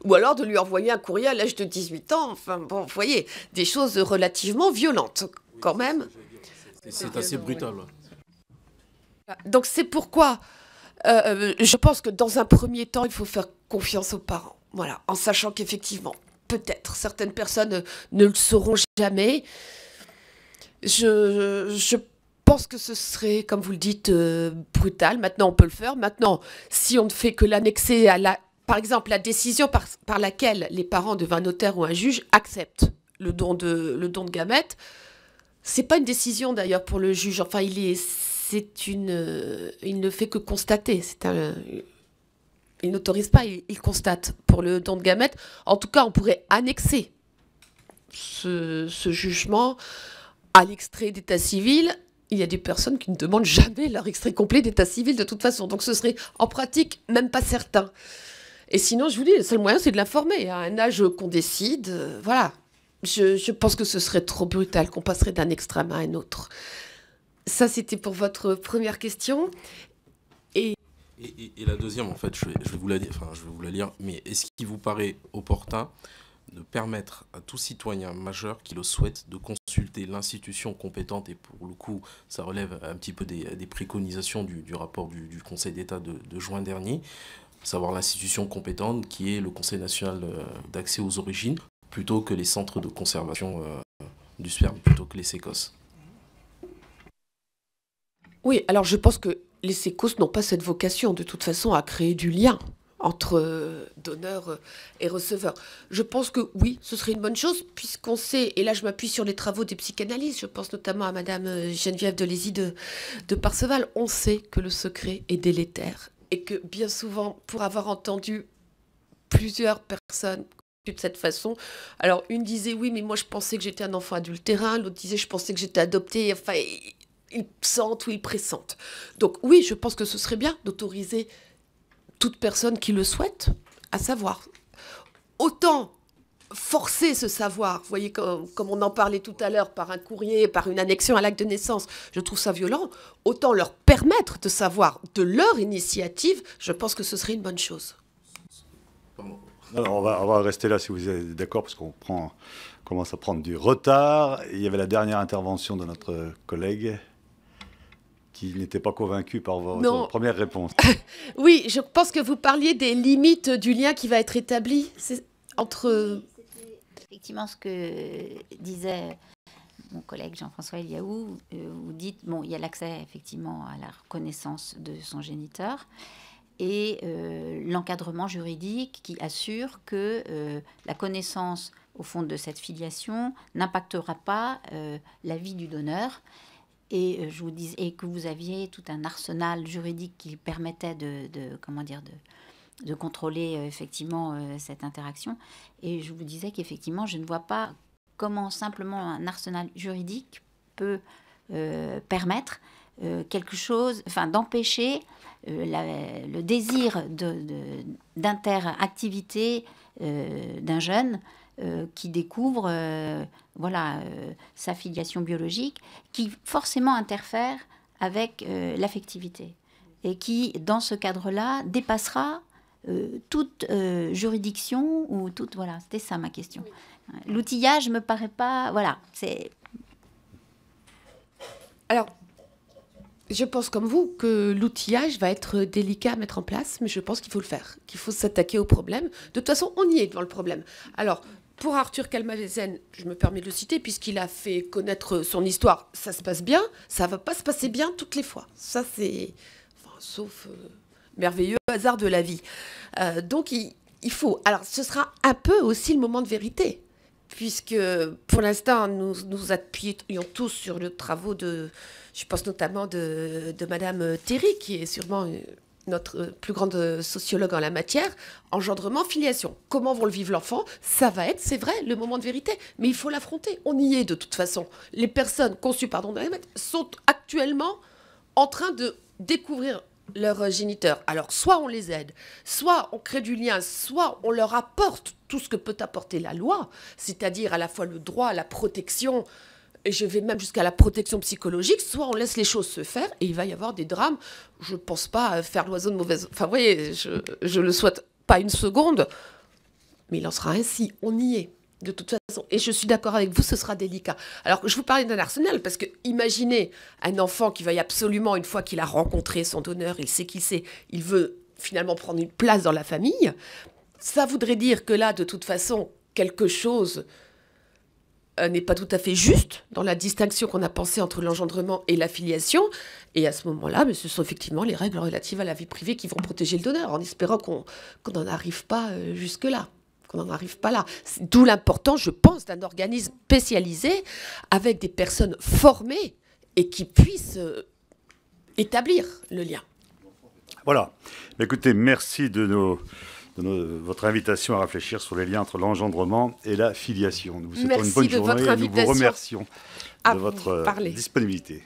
Ou alors de lui envoyer un courrier à l'âge de 18 ans, enfin bon, vous voyez, des choses relativement violentes quand même. C'est assez brutal. Bah, donc c'est pourquoi euh, euh, je pense que dans un premier temps, il faut faire confiance aux parents. Voilà, en sachant qu'effectivement, peut-être certaines personnes euh, ne le sauront jamais. Je, je pense que ce serait, comme vous le dites, brutal. Maintenant, on peut le faire. Maintenant, si on ne fait que l'annexer à la, par exemple, la décision par, laquelle les parents un notaire ou un juge acceptent le don de, le don de gamètes, c'est pas une décision d'ailleurs pour le juge. Enfin, il est, c'est une, euh, il ne fait que constater. C'est un, il n'autorise pas, il, constate pour le don de gamètes. En tout cas, on pourrait annexer ce, ce jugement à l'extrait d'état civil. Il y a des personnes qui ne demandent jamais leur extrait complet d'état civil de toute façon. Donc ce serait en pratique même pas certain. Et sinon, je vous dis, le seul moyen, c'est de l'informer. À un âge qu'on décide, euh, voilà je, pense que ce serait trop brutal qu'on passerait d'un extrême à un autre. Ça, c'était pour votre première question. Et, la deuxième, en fait, je vais, vous la, enfin, je vais lire, mais est-ce qu'il vous paraît opportun de permettre à tout citoyen majeur qui le souhaite de consulter l'institution compétente, et pour le coup, ça relève un petit peu des, préconisations du, rapport du, Conseil d'État de, juin dernier, savoir l'institution compétente qui est le Conseil national euh, d'accès aux origines, plutôt que les centres de conservation euh, du sperme, plutôt que les sécos. Oui, alors je pense que les sécos n'ont pas cette vocation de toute façon à créer du lien entre euh, donneur euh, et receveur. Je pense que oui, ce serait une bonne chose, puisqu'on sait, et là je m'appuie sur les travaux des psychanalystes, je pense notamment à Madame Geneviève Delézy de, de Parseval, on sait que le secret est délétère, et que bien souvent, pour avoir entendu plusieurs personnes de cette façon. Alors, une disait oui, mais moi je pensais que j'étais un enfant adultérin, l'autre disait je pensais que j'étais adoptée. Enfin, ils sentent ou ils pressentent. Donc, oui, je pense que ce serait bien d'autoriser toute personne qui le souhaite à savoir. Autant forcer ce savoir, vous voyez, comme, on en parlait tout à l'heure, par un courrier, par une annexion à l'acte de naissance, je trouve ça violent, autant leur permettre de savoir de leur initiative, je pense que ce serait une bonne chose on, va, rester là si vous êtes d'accord, parce qu'on commence à prendre du retard. Il y avait la dernière intervention de notre collègue qui n'était pas convaincu par votre première réponse. oui, je pense que vous parliez des limites du lien qui va être établi entre... Effectivement, ce que disait mon collègue Jean-François Eliaou, euh, vous dites, bon, il y a l'accès effectivement à la reconnaissance de son géniteur et euh, l'encadrement juridique qui assure que euh, la connaissance au fond de cette filiation n'impactera pas euh, la vie du donneur. Et je vous dis, et que vous aviez tout un arsenal juridique qui permettait de, de comment dire de, de contrôler effectivement cette interaction. Et je vous disais qu'effectivement, je ne vois pas comment simplement un arsenal juridique peut permettre euh, quelque chose, enfin d'empêcher euh, le désir d'interactivité euh, d'un jeune qui découvre voilà, sa filiation biologique, qui forcément interfère avec l'affectivité et qui, dans ce cadre-là, dépassera toute juridiction ou toute voilà c'était ça ma question l'outillage me paraît pas voilà c'est alors je pense comme vous que l'outillage va être délicat à mettre en place, mais je pense qu'il faut le faire, qu'il faut s'attaquer au problème. De toute façon, on y est devant le problème. Alors, pour Arthur Kalmavezen, je me permets de le citer, puisqu'il a fait connaître son histoire, ça se passe bien, ça ne va pas se passer bien toutes les fois. Ça, c'est... sauf euh, merveilleux hasard de la vie. Euh, donc, il faut... Alors, ce sera un peu aussi le moment de vérité puisque pour l'instant, nous nous appuyons tous sur le travaux de, je pense notamment de, Madame Théry, qui est sûrement notre plus grande sociologue en la matière, engendrement, filiation. Comment vont le vivre l'enfant Ça va être, c'est vrai, le moment de vérité. Mais il faut l'affronter. On y est de toute façon. Les personnes conçues pardon, sont actuellement en train de découvrir leurs géniteur. Alors, soit on les aide, soit on crée du lien, soit on leur apporte tout ce que peut apporter la loi, c'est-à-dire à la fois le droit, la protection, et je vais même jusqu'à la protection psychologique, soit on laisse les choses se faire et il va y avoir des drames. Je ne pense pas faire l'oiseau de mauvaise... Enfin, vous voyez, je ne le souhaite pas une seconde, mais il en sera ainsi, on y est de toute façon. Et je suis d'accord avec vous, ce sera délicat. Alors, je vous parlais d'un arsenal, parce que imaginez un enfant qui veuille absolument, une fois qu'il a rencontré son donneur, il sait qui c'est, il veut finalement prendre une place dans la famille. Ça voudrait dire que là, de toute façon, quelque chose euh, n'est pas tout à fait juste dans la distinction qu'on a pensée entre l'engendrement et la filiation. Et à ce moment-là, ce sont effectivement les règles relatives à la vie privée qui vont protéger le donneur, en espérant qu'on n'en arrive pas euh, jusque-là qu'on n'en arrive pas là. D'où l'importance, je pense, d'un organisme spécialisé avec des personnes formées et qui puissent euh, établir le lien. Voilà. Écoutez, merci de, votre invitation à réfléchir sur les liens entre l'engendrement et la filiation. Nous vous souhaitons une bonne journée nous vous remercions de votre euh, disponibilité.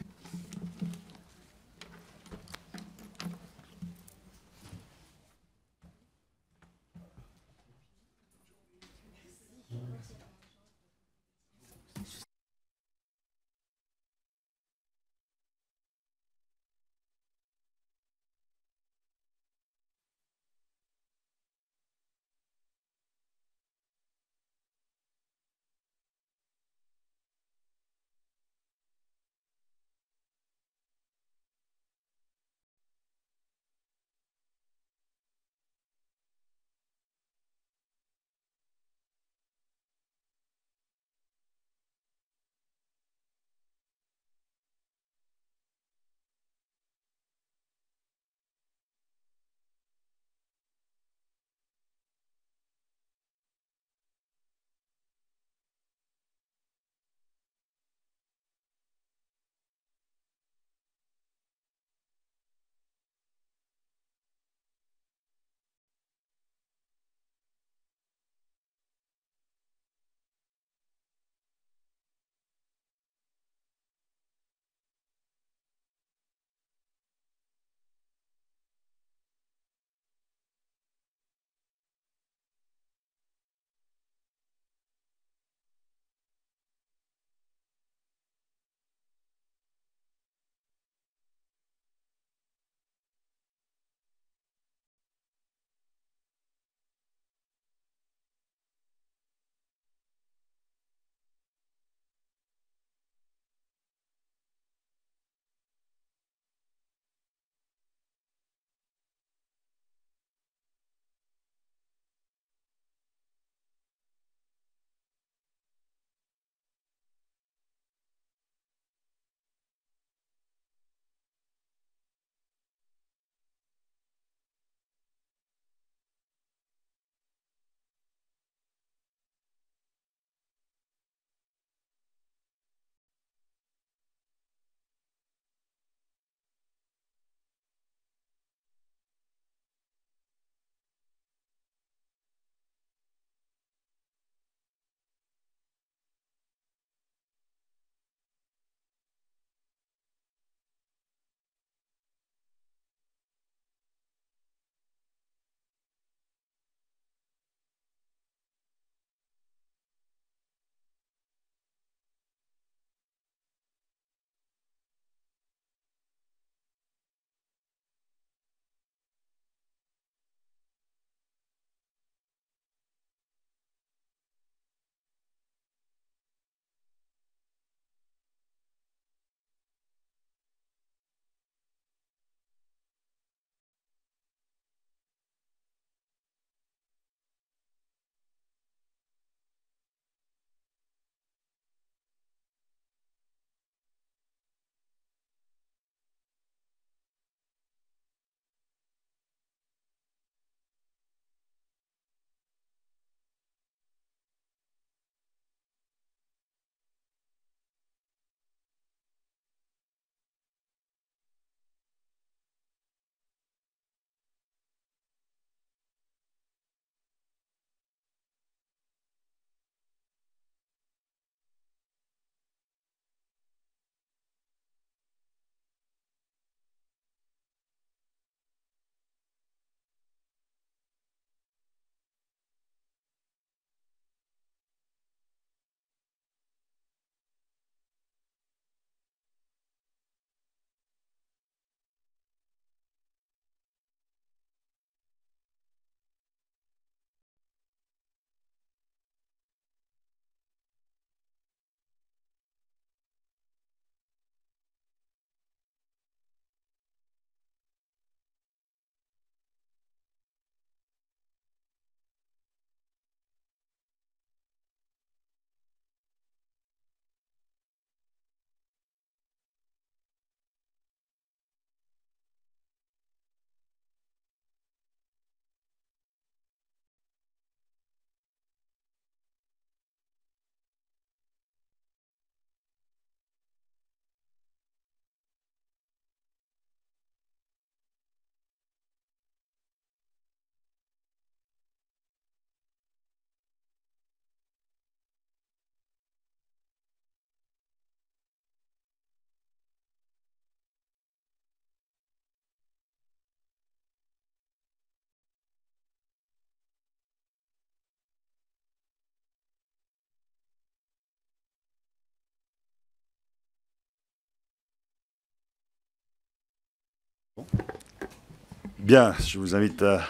Bien, je vous invite à